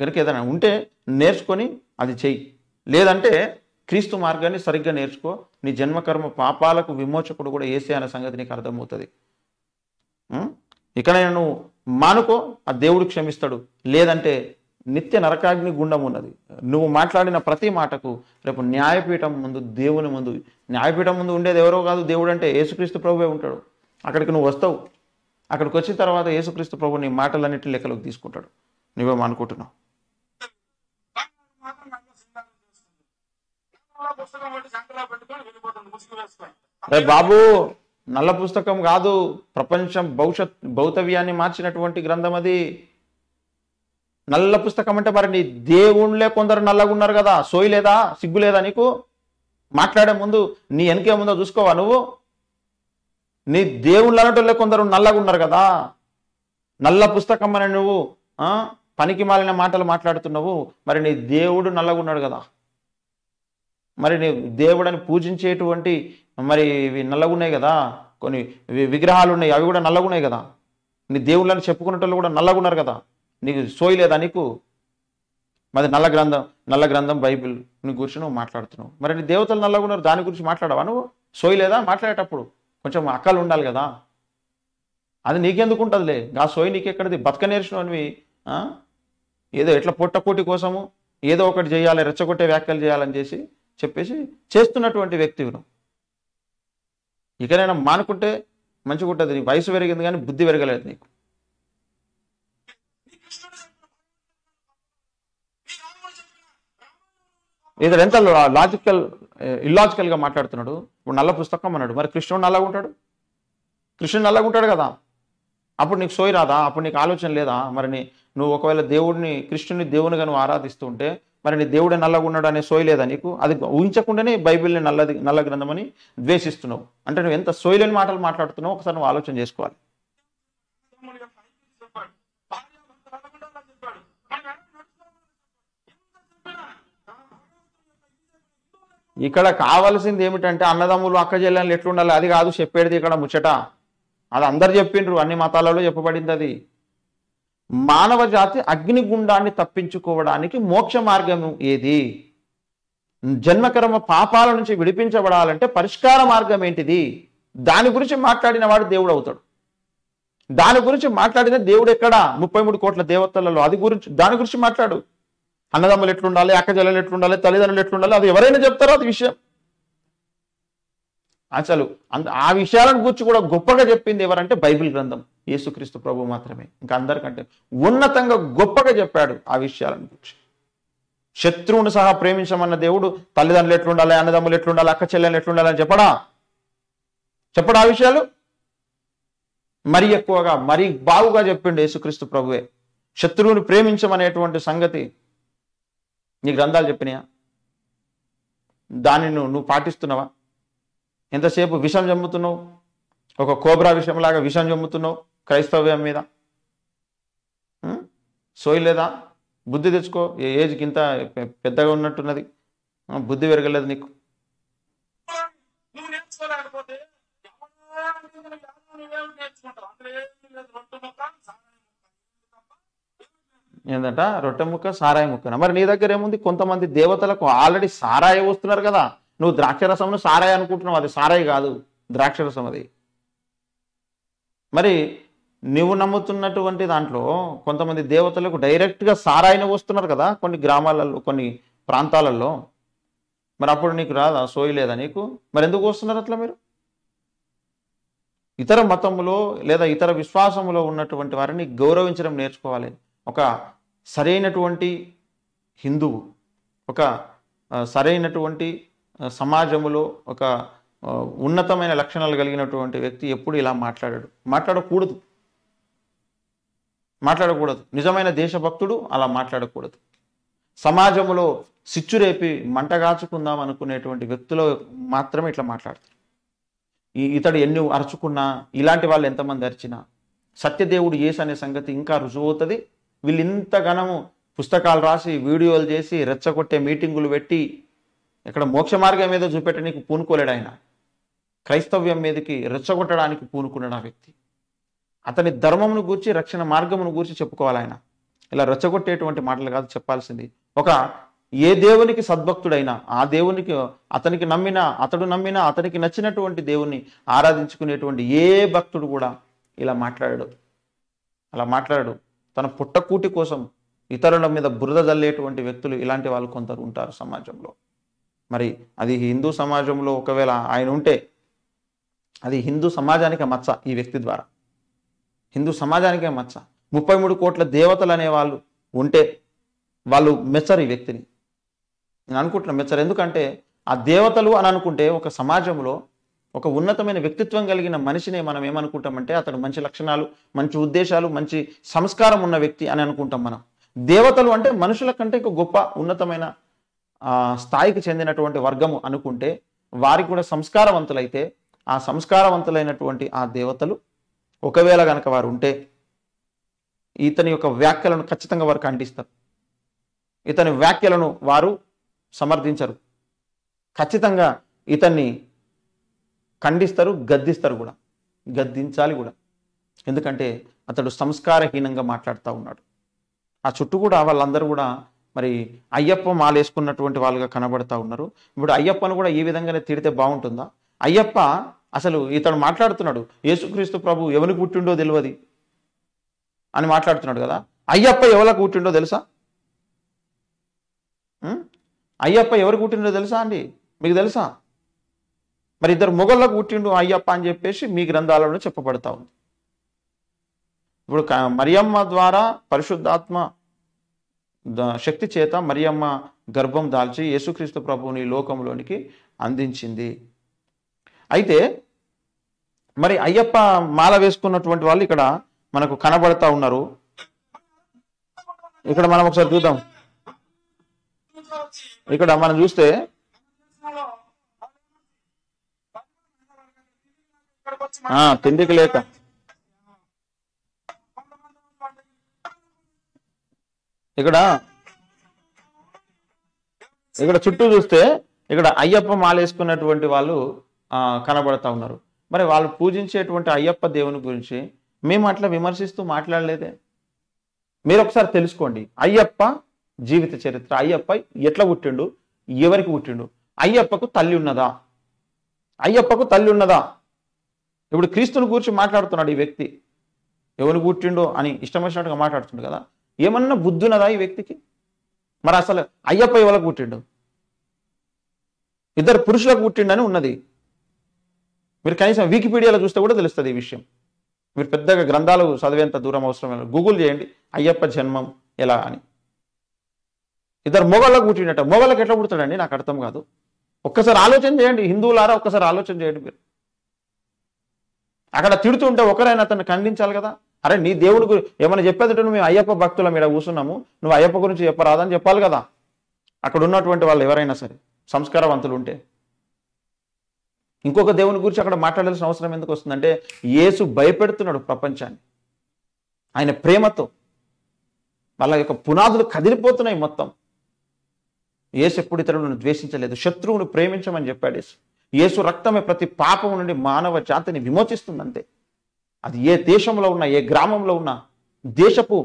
కనుక ఏదైనా ఉంటే నేర్చుకొని అది చెయ్యి లేదంటే క్రీస్తు మార్గాన్ని సరిగ్గా నేర్చుకో నీ జన్మకర్మ పాపాలకు విమోచకుడు కూడా వేసే అనే సంగతి నీకు అర్థమవుతుంది ఇక్కడ నువ్వు మానుకో ఆ దేవుడు క్షమిస్తాడు లేదంటే నిత్య నరకాగ్ని గుండం ఉన్నది నువ్వు మాట్లాడిన ప్రతి మాటకు రేపు న్యాయపీఠం ముందు దేవుని ముందు న్యాయపీఠం ముందు ఉండేది ఎవరో కాదు దేవుడు అంటే యేసుక్రీస్తు ప్రభువే ఉంటాడు అక్కడికి నువ్వు వస్తావు అక్కడికి వచ్చిన తర్వాత యేసుక్రీస్తు ప్రభు నీ మాటలన్నింటి లెక్కలోకి తీసుకుంటాడు నువ్వేమనుకుంటున్నావు అరే బాబు నల్ల పుస్తకం కాదు ప్రపంచం భవిష్యత్ భౌతవ్యాన్ని మార్చినటువంటి గ్రంథం అది నల్ల పుస్తకం అంటే మరి నీ దేవుళ్ళే కొందరు నల్లగా ఉన్నారు కదా సోయి లేదా సిగ్గు లేదా నీకు మాట్లాడే ముందు నీ వెనకే ముందో చూసుకోవా నువ్వు నీ దేవుళ్ళు అనేటోళ్ళే కొందరు నల్లగా ఉన్నారు కదా నల్ల పుస్తకం అని నువ్వు పనికి మాలిన మాటలు మాట్లాడుతున్నావు మరి నీ దేవుడు నల్లగా ఉన్నాడు కదా మరి నీ దేవుడని పూజించేటువంటి మరి ఇవి నల్లగున్నాయి కదా కొన్ని విగ్రహాలు ఉన్నాయి అవి కూడా నల్లగున్నాయి కదా నీ దేవుళ్ళని చెప్పుకునేటోళ్ళు కూడా నల్లగున్నారు కదా నీకు సోయలేదా నీకు మరి నల్ల గ్రంథం నల్ల గ్రంథం బైబిల్ నీ గురించి నువ్వు మాట్లాడుతున్నావు మరి నీ దేవతలు నల్లగా ఉన్నారు దాని గురించి మాట్లాడవా నువ్వు సోయలేదా మాట్లాడేటప్పుడు కొంచెం అక్కలు ఉండాలి కదా అది నీకెందుకు ఉంటుందిలే ఆ సోయి ఎక్కడది బతక నేర్చినవి ఏదో ఎట్లా పొట్టకూటి కోసము ఏదో ఒకటి చేయాలి రెచ్చగొట్టే వ్యాఖ్యలు చేయాలని చేసి చెప్పేసి చేస్తున్నటువంటి వ్యక్తి నువ్వు ఇకనైనా మానుకుంటే మంచిగా ఉంటుంది నీ వయసు పెరిగింది కానీ బుద్ధి పెరగలేదు నీకు ఇతడు ఎంత లాజికల్ ఇల్లాజికల్గా మాట్లాడుతున్నాడు ఇప్పుడు నల్ల పుస్తకం అన్నాడు మరి కృష్ణుడు నల్లగా ఉంటాడు కృష్ణుడు నల్లగా ఉంటాడు కదా అప్పుడు నీకు సోయి రాదా అప్పుడు నీకు ఆలోచన లేదా మరి నీ నువ్వు ఒకవేళ దేవుడిని కృష్ణుని దేవునిగా నువ్వు ఆరాధిస్తుంటే మరి నీ దేవుడే నల్లగా ఉన్నాడు అనే సోయి లేదా నీకు అది ఊహించకుండానే బైబిల్ని నల్లది నల్ల గ్రంథమని ద్వేషిస్తున్నావు అంటే నువ్వు ఎంత సోయిలేని మాటలు మాట్లాడుతున్నావు ఒకసారి నువ్వు ఆలోచన చేసుకోవాలి ఇక్కడ కావలసింది ఏమిటంటే అన్నదమ్ములు అక్క చెల్లెలు ఎట్లుండాలి అది కాదు చెప్పేది ఇక్కడ ముచ్చట అది అందరు చెప్పిండ్రు అన్ని మతాలలో చెప్పబడింది అది మానవ జాతి అగ్నిగుండాన్ని తప్పించుకోవడానికి మోక్ష మార్గం ఏది జన్మకర్మ పాపాల నుంచి విడిపించబడాలంటే పరిష్కార మార్గం ఏంటిది దాని గురించి మాట్లాడిన వాడు దేవుడు అవుతాడు దాని గురించి మాట్లాడిన దేవుడు ఎక్కడా ముప్పై మూడు కోట్ల దేవతలలో అది గురించి దాని గురించి మాట్లాడు అన్నదమ్ములు ఎట్లుండాలి అక్క చెల్లెలు ఎట్లుండాలి తల్లిదండ్రులు ఎట్లుండాలి అది ఎవరైనా చెప్తారో అది విషయం అసలు ఆ విషయాలను గుర్చి కూడా గొప్పగా చెప్పింది ఎవరంటే బైబిల్ గ్రంథం యేసుక్రీస్తు ప్రభు మాత్రమే ఇంకా అందరికంటే ఉన్నతంగా గొప్పగా చెప్పాడు ఆ విషయాలను గుర్చి శత్రువును సహా ప్రేమించమన్న దేవుడు తల్లిదండ్రులు ఎట్లుండాలి అన్నదమ్ములు ఎట్లుండాలి అక్క చెల్లెలు అని చెప్పడా చెప్పడా ఆ విషయాలు మరి ఎక్కువగా మరి బాగుగా చెప్పిండు యేసుక్రీస్తు ప్రభువే శత్రువుని ప్రేమించమనేటువంటి సంగతి నీ గ్రంథాలు చెప్పినాయా దాన్ని నువ్వు నువ్వు పాటిస్తున్నావా ఎంతసేపు విషం జమ్ముతున్నావు ఒక కోబ్రా విషయంలాగా విషం జమ్ముతున్నావు క్రైస్తవ్యం మీద సోయలేదా బుద్ధి తెచ్చుకో ఏ ఏజ్కి ఇంత పెద్దగా ఉన్నట్టున్నది బుద్ధి పెరగలేదు నీకు నేర్చుకోలేకపోతే ఏంటంట రొట్టె ముక్క సారాయి ముక్కన మరి నీ దగ్గర ఏముంది కొంతమంది దేవతలకు ఆల్రెడీ సారాయి వస్తున్నారు కదా నువ్వు ద్రాక్షరసమును సారాయి అనుకుంటున్నావు అది సారాయి కాదు ద్రాక్షరసం అది మరి నువ్వు నమ్ముతున్నటువంటి దాంట్లో కొంతమంది దేవతలకు డైరెక్ట్గా సారాయిని వస్తున్నారు కదా కొన్ని గ్రామాలలో కొన్ని ప్రాంతాలలో మరి అప్పుడు నీకు రాదా సోయి లేదా నీకు మరి ఎందుకు వస్తున్నారు అట్లా మీరు ఇతర మతములో లేదా ఇతర విశ్వాసములో ఉన్నటువంటి వారిని గౌరవించడం నేర్చుకోవాలి ఒక సరైనటువంటి హిందువు ఒక సరైనటువంటి సమాజములో ఒక ఉన్నతమైన లక్షణాలు కలిగినటువంటి వ్యక్తి ఎప్పుడు ఇలా మాట్లాడాడు మాట్లాడకూడదు మాట్లాడకూడదు నిజమైన దేశభక్తుడు అలా మాట్లాడకూడదు సమాజంలో సిచ్చురేపి మంటగాచుకుందాం అనుకునేటువంటి వ్యక్తులు మాత్రమే ఇట్లా మాట్లాడతారు ఇతడు ఎన్ని అరుచుకున్నా ఇలాంటి వాళ్ళు ఎంతమంది అరిచినా సత్యదేవుడు ఏసు అనే సంగతి ఇంకా రుజువు అవుతుంది వీళ్ళు ఘనము పుస్తకాలు రాసి వీడియోలు చేసి రెచ్చగొట్టే మీటింగులు పెట్టి ఇక్కడ మోక్ష మార్గం మీద చూపెట్టడానికి పూనుకోలేడు ఆయన క్రైస్తవ్యం మీదకి రెచ్చగొట్టడానికి పూనుకున్నాడు ఆ వ్యక్తి అతని ధర్మమును గూర్చి రక్షణ మార్గమును గూర్చి చెప్పుకోవాలి ఆయన ఇలా రెచ్చగొట్టేటువంటి మాటలు కాదు చెప్పాల్సింది ఒక ఏ దేవునికి సద్భక్తుడైనా ఆ దేవునికి అతనికి నమ్మినా అతడు నమ్మినా అతనికి నచ్చినటువంటి దేవుణ్ణి ఆరాధించుకునేటువంటి ఏ భక్తుడు కూడా ఇలా మాట్లాడాడు అలా మాట్లాడాడు తన పుట్టకూటి కోసం ఇతరుల మీద బురద జల్లేటువంటి వ్యక్తులు ఇలాంటి వాళ్ళు కొందరు ఉంటారు సమాజంలో మరి అది హిందూ సమాజంలో ఒకవేళ ఆయన ఉంటే అది హిందూ సమాజానికి మచ్చ ఈ వ్యక్తి ద్వారా హిందూ సమాజానికే మచ్చ ముప్పై మూడు కోట్ల దేవతలు అనే వాళ్ళు ఉంటే వాళ్ళు మెచ్చరు ఈ వ్యక్తిని నేను అనుకుంటున్నాను మెచ్చరు ఎందుకంటే ఆ దేవతలు అని అనుకుంటే ఒక సమాజంలో ఒక ఉన్నతమైన వ్యక్తిత్వం కలిగిన మనిషిని మనం ఏమనుకుంటామంటే అతడు మంచి లక్షణాలు మంచి ఉద్దేశాలు మంచి సంస్కారం ఉన్న వ్యక్తి అని అనుకుంటాం మనం దేవతలు అంటే మనుషుల కంటే ఒక గొప్ప ఉన్నతమైన స్థాయికి చెందినటువంటి వర్గము అనుకుంటే వారికి కూడా సంస్కారవంతులైతే ఆ సంస్కారవంతులైనటువంటి ఆ దేవతలు ఒకవేళ కనుక వారు ఉంటే ఇతని యొక్క వ్యాఖ్యలను ఖచ్చితంగా వారు ఖండిస్తారు ఇతని వ్యాఖ్యలను వారు సమర్థించరు ఖచ్చితంగా ఇతన్ని ఖండిస్తారు గద్దిస్తారు కూడా గద్దించాలి కూడా ఎందుకంటే అతడు సంస్కారహీనంగా మాట్లాడుతూ ఉన్నాడు ఆ చుట్టూ కూడా వాళ్ళందరూ కూడా మరి అయ్యప్ప మాలేసుకున్నటువంటి వాళ్ళుగా కనబడతా ఉన్నారు ఇప్పుడు అయ్యప్పను కూడా ఈ విధంగానే తిడితే బాగుంటుందా అయ్యప్ప అసలు ఇతడు మాట్లాడుతున్నాడు యేసుక్రీస్తు ప్రభు ఎవరికి పుట్టిండో తెలియదు అని మాట్లాడుతున్నాడు కదా అయ్యప్ప ఎవరికి పుట్టిండో తెలుసా అయ్యప్ప ఎవరికి పుట్టిండో తెలుసా అండి మీకు తెలుసా మరి ఇద్దరు మొగళ్ళకు పుట్టిండు అయ్యప్ప అని చెప్పేసి మీ గ్రంథాలలో చెప్పబడతా ఉంది ఇప్పుడు మరియమ్మ ద్వారా పరిశుద్ధాత్మ శక్తి చేత మరియమ్మ గర్భం దాల్చి యేసుక్రీస్తు ప్రభువుని లోకంలోనికి అందించింది అయితే మరి అయ్యప్ప మాల వేసుకున్నటువంటి వాళ్ళు ఇక్కడ మనకు కనబడతా ఉన్నారు ఇక్కడ మనం ఒకసారి చూద్దాం ఇక్కడ మనం చూస్తే తిండికి లేక ఇక్కడ ఇక్కడ చుట్టూ చూస్తే ఇక్కడ అయ్యప్ప మాలేసుకున్నటువంటి వాళ్ళు కనబడతా ఉన్నారు మరి వాళ్ళు పూజించేటువంటి అయ్యప్ప దేవుని గురించి మేము అట్లా విమర్శిస్తూ మాట్లాడలేదే మీరు ఒకసారి తెలుసుకోండి అయ్యప్ప జీవిత చరిత్ర అయ్యప్ప ఎట్లా పుట్టిండు ఎవరికి పుట్టిండు అయ్యప్పకు తల్లి ఉన్నదా అయ్యప్పకు తల్లి ఉన్నదా ఇప్పుడు క్రీస్తుని గురించి మాట్లాడుతున్నాడు ఈ వ్యక్తి ఎవరు పుట్టిండో అని ఇష్టం వచ్చినట్టుగా మాట్లాడుతుండు కదా ఏమన్నా బుద్ధి ఉన్నదా ఈ వ్యక్తికి మరి అసలు అయ్యప్ప ఎవరికి పుట్టిండు ఇద్దరు పురుషులకు అని ఉన్నది మీరు కనీసం వికీపీడియాలో చూస్తే కూడా తెలుస్తుంది ఈ విషయం మీరు పెద్దగా గ్రంథాలు చదివేంత దూరం అవసరం గూగుల్ చేయండి అయ్యప్ప జన్మం ఎలా అని ఇద్దరు మొగళ్ళకు పుట్టిండట మొగళ్ళకి ఎట్లా పుడతాడండి నాకు అర్థం కాదు ఒక్కసారి ఆలోచన చేయండి హిందువులారా ఒక్కసారి ఆలోచన చేయండి మీరు అక్కడ తిడుతుంటే ఒకరైనా అతను ఖండించాలి కదా అరే నీ దేవుడు ఏమైనా చెప్పేదంటే మేము అయ్యప్ప భక్తుల మీద కూర్చున్నాము నువ్వు అయ్యప్ప గురించి చెప్పరాదని చెప్పాలి కదా అక్కడ ఉన్నటువంటి వాళ్ళు ఎవరైనా సరే సంస్కారవంతులు ఉంటే ఇంకొక దేవుని గురించి అక్కడ మాట్లాడాల్సిన అవసరం ఎందుకు వస్తుందంటే యేసు భయపెడుతున్నాడు ప్రపంచాన్ని ఆయన ప్రేమతో వాళ్ళ యొక్క పునాదులు కదిలిపోతున్నాయి మొత్తం ఏసు ఎప్పుడు ఇతరులను ద్వేషించలేదు శత్రువును ప్రేమించమని చెప్పాడు యేసు యేసు రక్తమే ప్రతి పాపం నుండి మానవ జాతిని విమోచిస్తుందంతే అది ఏ దేశంలో ఉన్నా ఏ గ్రామంలో ఉన్నా దేశపు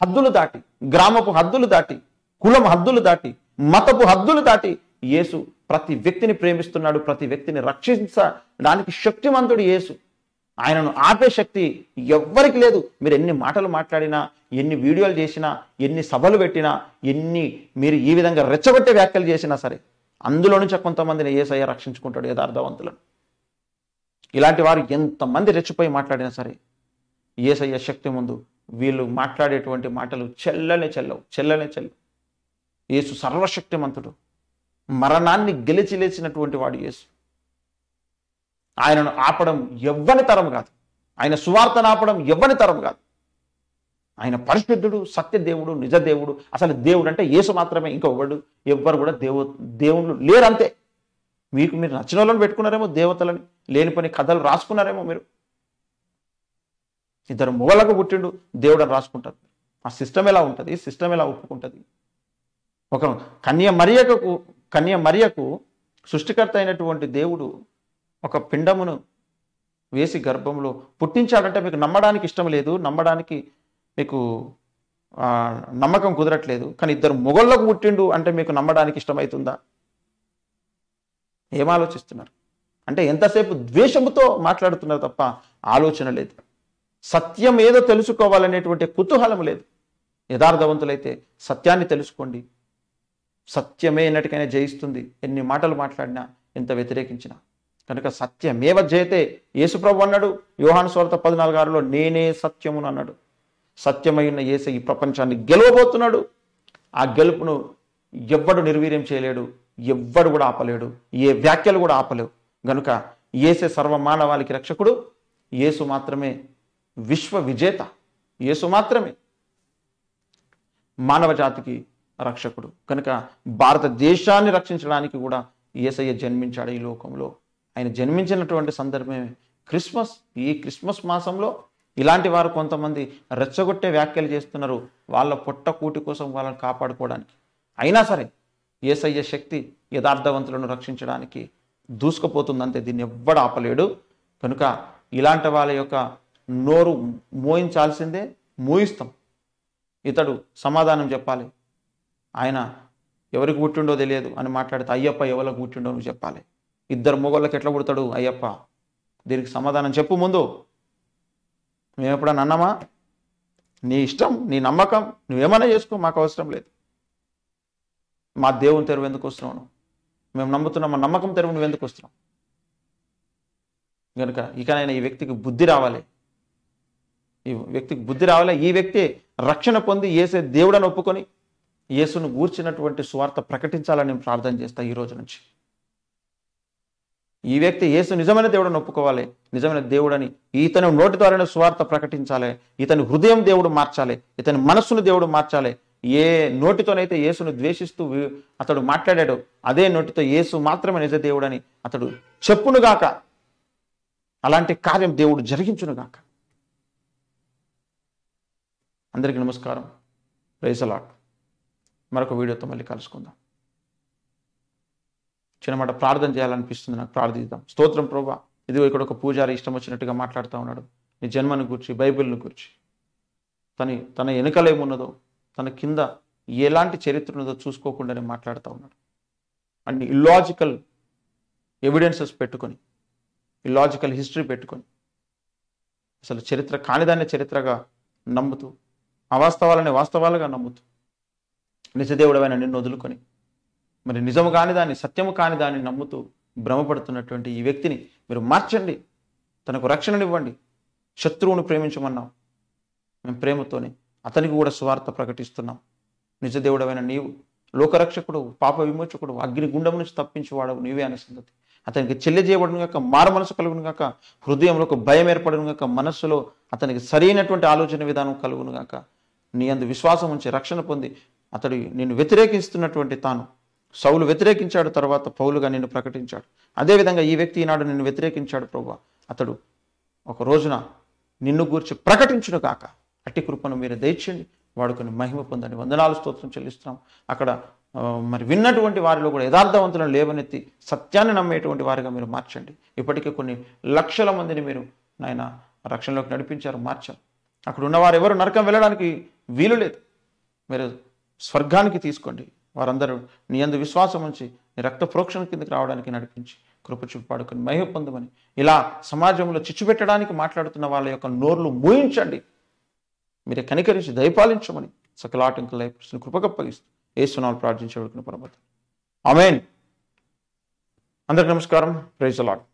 హద్దులు దాటి గ్రామపు హద్దులు దాటి కులం హద్దులు దాటి మతపు హద్దులు దాటి యేసు ప్రతి వ్యక్తిని ప్రేమిస్తున్నాడు ప్రతి వ్యక్తిని రక్షించడానికి శక్తిమంతుడు యేసు ఆయనను ఆపే శక్తి ఎవ్వరికి లేదు మీరు ఎన్ని మాటలు మాట్లాడినా ఎన్ని వీడియోలు చేసినా ఎన్ని సభలు పెట్టినా ఎన్ని మీరు ఈ విధంగా రెచ్చగొట్టే వ్యాఖ్యలు చేసినా సరే అందులో నుంచి కొంతమందిని ఏసయ్య రక్షించుకుంటాడు యథార్థవంతులను ఇలాంటి వారు ఎంతమంది రెచ్చిపోయి మాట్లాడినా సరే ఏసయ్య శక్తి ముందు వీళ్ళు మాట్లాడేటువంటి మాటలు చెల్లనే చెల్లవు చెల్లనే చెల్లవు యేసు సర్వశక్తిమంతుడు మరణాన్ని గెలిచి లేచినటువంటి వాడు యేసు ఆయనను ఆపడం ఎవ్వని తరం కాదు ఆయన సువార్తను ఆపడం ఎవ్వని తరం కాదు ఆయన పరిశుద్ధుడు సత్యదేవుడు నిజదేవుడు అసలు దేవుడు అంటే యేసు మాత్రమే ఇంకొకడు ఎవ్వరు కూడా దేవ దేవుళ్ళు లేరంతే మీకు మీరు నచ్చిన వాళ్ళని పెట్టుకున్నారేమో దేవతలని లేని పని కథలు రాసుకున్నారేమో మీరు ఇద్దరు మొగలకు పుట్టిండు దేవుడు అని రాసుకుంటారు ఆ సిస్టమ్ ఎలా ఉంటుంది సిస్టమ్ ఎలా ఒప్పుకుంటుంది ఒక కన్య మరియకు కన్య మరియకు సృష్టికర్త అయినటువంటి దేవుడు ఒక పిండమును వేసి గర్భంలో పుట్టించాడంటే మీకు నమ్మడానికి ఇష్టం లేదు నమ్మడానికి మీకు నమ్మకం కుదరట్లేదు కానీ ఇద్దరు మొగళ్ళకు పుట్టిండు అంటే మీకు నమ్మడానికి ఇష్టమవుతుందా ఏమాలోచిస్తున్నారు అంటే ఎంతసేపు ద్వేషముతో మాట్లాడుతున్నారు తప్ప ఆలోచన లేదు సత్యం ఏదో తెలుసుకోవాలనేటువంటి కుతూహలం లేదు యథార్థవంతులైతే సత్యాన్ని తెలుసుకోండి సత్యమే ఎన్నటికైనా జయిస్తుంది ఎన్ని మాటలు మాట్లాడినా ఎంత వ్యతిరేకించినా కనుక సత్యమేవ జయతే యేసుప్రభు అన్నాడు యోహాను స్వార్థ పద్నాలుగు ఆరులో నేనే సత్యమును అన్నాడు సత్యమైన ఏస ఈ ప్రపంచాన్ని గెలవబోతున్నాడు ఆ గెలుపును ఎవ్వడు నిర్వీర్యం చేయలేడు ఎవ్వడు కూడా ఆపలేడు ఏ వ్యాఖ్యలు కూడా ఆపలేవు గనుక ఏసే సర్వమానవాళికి రక్షకుడు యేసు మాత్రమే విశ్వ విజేత ఏసు మాత్రమే మానవ జాతికి రక్షకుడు కనుక భారతదేశాన్ని రక్షించడానికి కూడా ఏసయ్య జన్మించాడు ఈ లోకంలో ఆయన జన్మించినటువంటి సందర్భమే క్రిస్మస్ ఈ క్రిస్మస్ మాసంలో ఇలాంటి వారు కొంతమంది రెచ్చగొట్టే వ్యాఖ్యలు చేస్తున్నారు వాళ్ళ పొట్ట కూటి కోసం వాళ్ళని కాపాడుకోవడానికి అయినా సరే ఏసయ్య శక్తి యథార్థవంతులను రక్షించడానికి దూసుకుపోతుందంటే దీన్ని ఎవ్వడు ఆపలేడు కనుక ఇలాంటి వాళ్ళ యొక్క నోరు మోయించాల్సిందే మోయిస్తాం ఇతడు సమాధానం చెప్పాలి ఆయన ఎవరికి పుట్టిండో తెలియదు అని మాట్లాడితే అయ్యప్ప ఎవరికి పుట్టిండో నువ్వు చెప్పాలి ఇద్దరు మొగోళ్ళకి ఎట్లా పుడతాడు అయ్యప్ప దీనికి సమాధానం చెప్పు ముందు మేము ఎప్పుడన్నా అన్నమా నీ ఇష్టం నీ నమ్మకం నువ్వేమైనా చేసుకో మాకు అవసరం లేదు మా దేవుని తెరువు ఎందుకు వస్తున్నావు మేము నమ్ముతున్నాం మా నమ్మకం తెరువు నువ్వు ఎందుకు వస్తున్నావు కనుక ఇకనైనా ఈ వ్యక్తికి బుద్ధి రావాలి ఈ వ్యక్తికి బుద్ధి రావాలి ఈ వ్యక్తి రక్షణ పొంది ఏసే దేవుడని ఒప్పుకొని యేసును గూర్చినటువంటి స్వార్థ ప్రకటించాలని నేను ప్రార్థన చేస్తాను ఈ రోజు నుంచి ఈ వ్యక్తి యేసు నిజమైన దేవుడు ఒప్పుకోవాలి నిజమైన దేవుడని ఇతను నోటి ద్వారానే స్వార్థ ప్రకటించాలి ఇతని హృదయం దేవుడు మార్చాలి ఇతని మనస్సును దేవుడు మార్చాలి ఏ నోటితోనైతే యేసును ద్వేషిస్తూ అతడు మాట్లాడాడు అదే నోటితో యేసు మాత్రమే నిజ దేవుడని అతడు చెప్పునుగాక అలాంటి కార్యం దేవుడు జరిగించునుగాక అందరికీ నమస్కారం రైసలాట్ మరొక వీడియోతో మళ్ళీ కలుసుకుందాం చిన్నమాట ప్రార్థన చేయాలనిపిస్తుంది నాకు ప్రార్థిద్దాం స్తోత్రం ప్రభా ఇదిగో ఇక్కడ ఒక పూజారి ఇష్టం వచ్చినట్టుగా మాట్లాడుతూ ఉన్నాడు నీ జన్మను గురించి బైబిల్ను గురించి తన తన వెనుకలేమున్నదో తన కింద ఎలాంటి చరిత్ర ఉన్నదో చూసుకోకుండానే మాట్లాడుతూ ఉన్నాడు అండ్ ఇల్లాజికల్ ఎవిడెన్సెస్ పెట్టుకొని ఇల్లాజికల్ హిస్టరీ పెట్టుకొని అసలు చరిత్ర కానిదాన్ని చరిత్రగా నమ్ముతూ అవాస్తవాలని వాస్తవాలుగా నమ్ముతూ నిజదేవుడమైన నిన్ను వదులుకొని మరి నిజము కాని దాన్ని సత్యము కాని దాన్ని నమ్ముతూ భ్రమపడుతున్నటువంటి ఈ వ్యక్తిని మీరు మార్చండి తనకు రక్షణనివ్వండి శత్రువును ప్రేమించమన్నాం మేము ప్రేమతోనే అతనికి కూడా స్వార్థ ప్రకటిస్తున్నాం నిజదేవుడమైన నీవు లోకరక్షకుడు పాప విమోచకుడు గుండం నుంచి తప్పించేవాడవు నీవే అనే సంగతి అతనికి చెల్లెజేయబడును గాక మార మనసు కలుగును గాక హృదయంలో ఒక భయం ఏర్పడిన గాక మనస్సులో అతనికి సరైనటువంటి ఆలోచన విధానం కలుగును గాక నీ అందు విశ్వాసం ఉంచి రక్షణ పొంది అతడు నేను వ్యతిరేకిస్తున్నటువంటి తాను సౌలు వ్యతిరేకించాడు తర్వాత పౌలుగా నిన్ను ప్రకటించాడు అదేవిధంగా ఈ వ్యక్తి ఈనాడు నిన్ను వ్యతిరేకించాడు ప్రభు అతడు ఒక రోజున నిన్ను గూర్చి ప్రకటించును కాక అట్టి కృపను మీరు దయచండి వాడు కొన్ని మహిమ పొందండి వందనాలు స్తోత్రం చెల్లిస్తున్నాం అక్కడ మరి విన్నటువంటి వారిలో కూడా యథార్థవంతులను లేవనెత్తి సత్యాన్ని నమ్మేటువంటి వారిగా మీరు మార్చండి ఇప్పటికే కొన్ని లక్షల మందిని మీరు నాయన రక్షణలోకి నడిపించారు మార్చారు అక్కడ ఉన్నవారు ఎవరు నరకం వెళ్ళడానికి వీలు లేదు మీరు స్వర్గానికి తీసుకోండి వారందరూ నీ అందు విశ్వాసం ఉంచి నీ రక్త ప్రోక్షణ కిందకి రావడానికి నడిపించి కృప చూపాడుకుని మహిమ పొందమని ఇలా సమాజంలో చిచ్చుపెట్టడానికి మాట్లాడుతున్న వాళ్ళ యొక్క నోర్లు మూయించండి మీరు కనికరించి దయపాలించమని సకల ఆటంకులు కృపగప్పగిస్తూ ఏ సునాలు ప్రార్థించబడుకున్న పరమతం ఆమెన్ అందరికి నమస్కారం ప్రైజ్ అలాట్